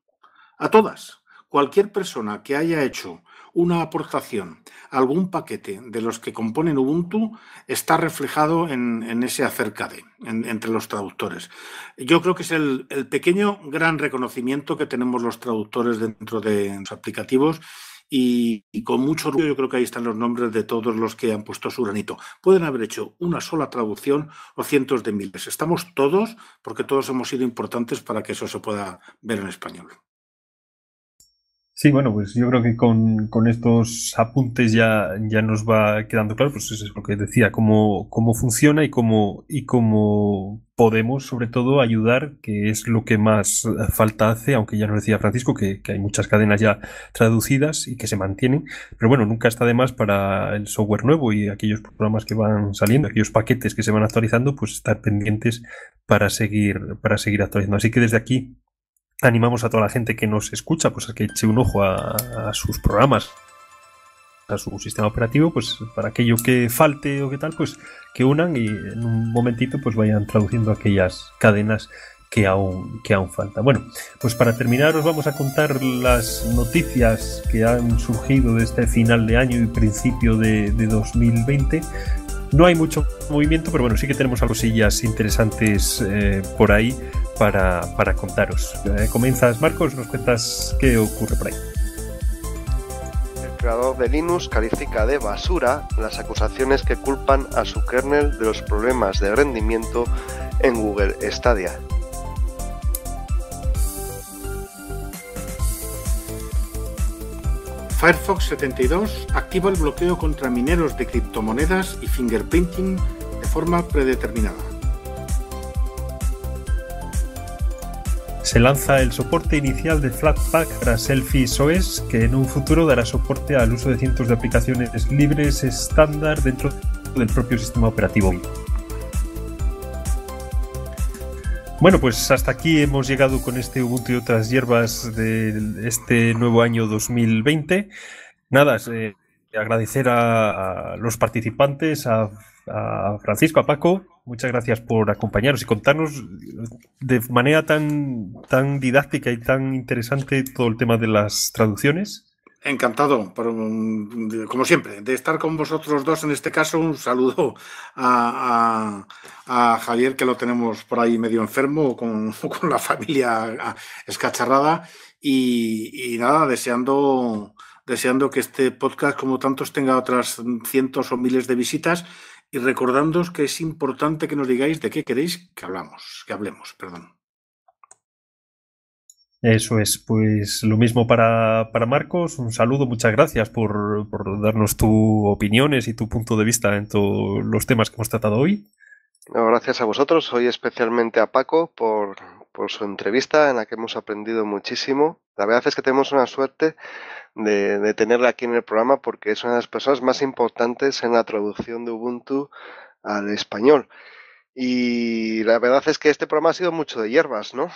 A todas. Cualquier persona que haya hecho una aportación, algún paquete de los que componen Ubuntu está reflejado en, ese acercade entre los traductores. Yo creo que es el, pequeño gran reconocimiento que tenemos los traductores dentro de los aplicativos. Y, y con mucho orgullo yo creo que ahí están los nombres de todos los que han puesto su granito. Pueden haber hecho una sola traducción o cientos de miles. Estamos todos, porque todos hemos sido importantes para que eso se pueda ver en español. Sí, bueno, pues yo creo que con, con estos apuntes ya, ya, nos va quedando claro, pues eso es lo que decía, cómo, cómo funciona y cómo, y cómo podemos sobre todo ayudar, que es lo que más falta hace, aunque ya nos decía Francisco que, que, hay muchas cadenas ya traducidas y que se mantienen, pero bueno, nunca está de más para el software nuevo y aquellos programas que van saliendo, aquellos paquetes que se van actualizando, pues estar pendientes para seguir, para seguir actualizando. Así que desde aquí animamos a toda la gente que nos escucha pues a que eche un ojo a, sus programas a su sistema operativo, pues para aquello que falte o que tal, pues que unan y en un momentito pues vayan traduciendo aquellas cadenas que aún, que aún falta. Bueno, pues para terminar os vamos a contar las noticias que han surgido de este final de año y principio de 2020 no hay mucho movimiento, pero bueno, sí que tenemos algo sillas interesantes eh, por ahí para, contaros. Eh, Comenzas, Marcos, nos cuentas qué ocurre por ahí. El creador de Linux califica de basura las acusaciones que culpan a su kernel de los problemas de rendimiento en Google Stadia. Firefox 72 activa el bloqueo contra mineros de criptomonedas y fingerprinting de forma predeterminada. Se lanza el soporte inicial de Flatpak para Selfies OS, que en un futuro dará soporte al uso de cientos de aplicaciones libres estándar dentro del propio sistema operativo. Bueno, pues hasta aquí hemos llegado con este Ubuntu y otras hierbas de este nuevo año 2020. Nada, eh, agradecer a, los participantes, a, a, Francisco, a Paco. Muchas gracias por acompañarnos y contarnos de manera tan didáctica y tan interesante todo el tema de las traducciones. Encantado, como siempre, de estar con vosotros dos. En este caso, un saludo a, Javier, que lo tenemos por ahí medio enfermo, con, con la familia escacharrada. Y, y, nada, deseando, deseando que este podcast, como tantos, tenga otras cientos o miles de visitas. Y recordándoos que es importante que nos digáis de qué queréis que hablamos, que hablemos, perdón. Eso es, pues lo mismo para, para Marcos. Un saludo, muchas gracias por, darnos tus opiniones y tu punto de vista en todos los temas que hemos tratado hoy. gracias a vosotros, hoy especialmente a Paco por, su entrevista en la que hemos aprendido muchísimo. La verdad es que tenemos una suerte de, de tenerla aquí en el programa porque es una de las personas más importantes en la traducción de Ubuntu al español. Y la verdad es que este programa ha sido mucho de hierbas, ¿no?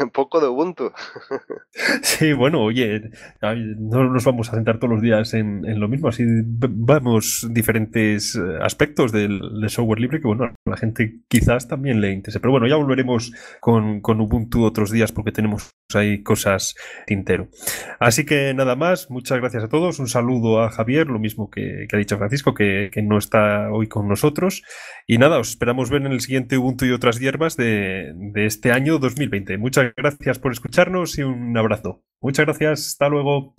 Un poco de Ubuntu. Sí, bueno, oye, no nos vamos a sentar todos los días en, lo mismo, así vamos diferentes eh, aspectos del, software libre que, bueno, a la gente quizás también le interese. Pero bueno, ya volveremos con, Ubuntu otros días porque tenemos ahí cosas tintero. Así que nada más, muchas gracias a todos. Un saludo a Javier, lo mismo que, ha dicho Francisco, que, que no está hoy con nosotros. Y nada, os esperamos ver en el siguiente Ubuntu y otras hierbas de, de este año 2020. Muchas gracias por escucharnos y un abrazo. Muchas gracias, hasta luego.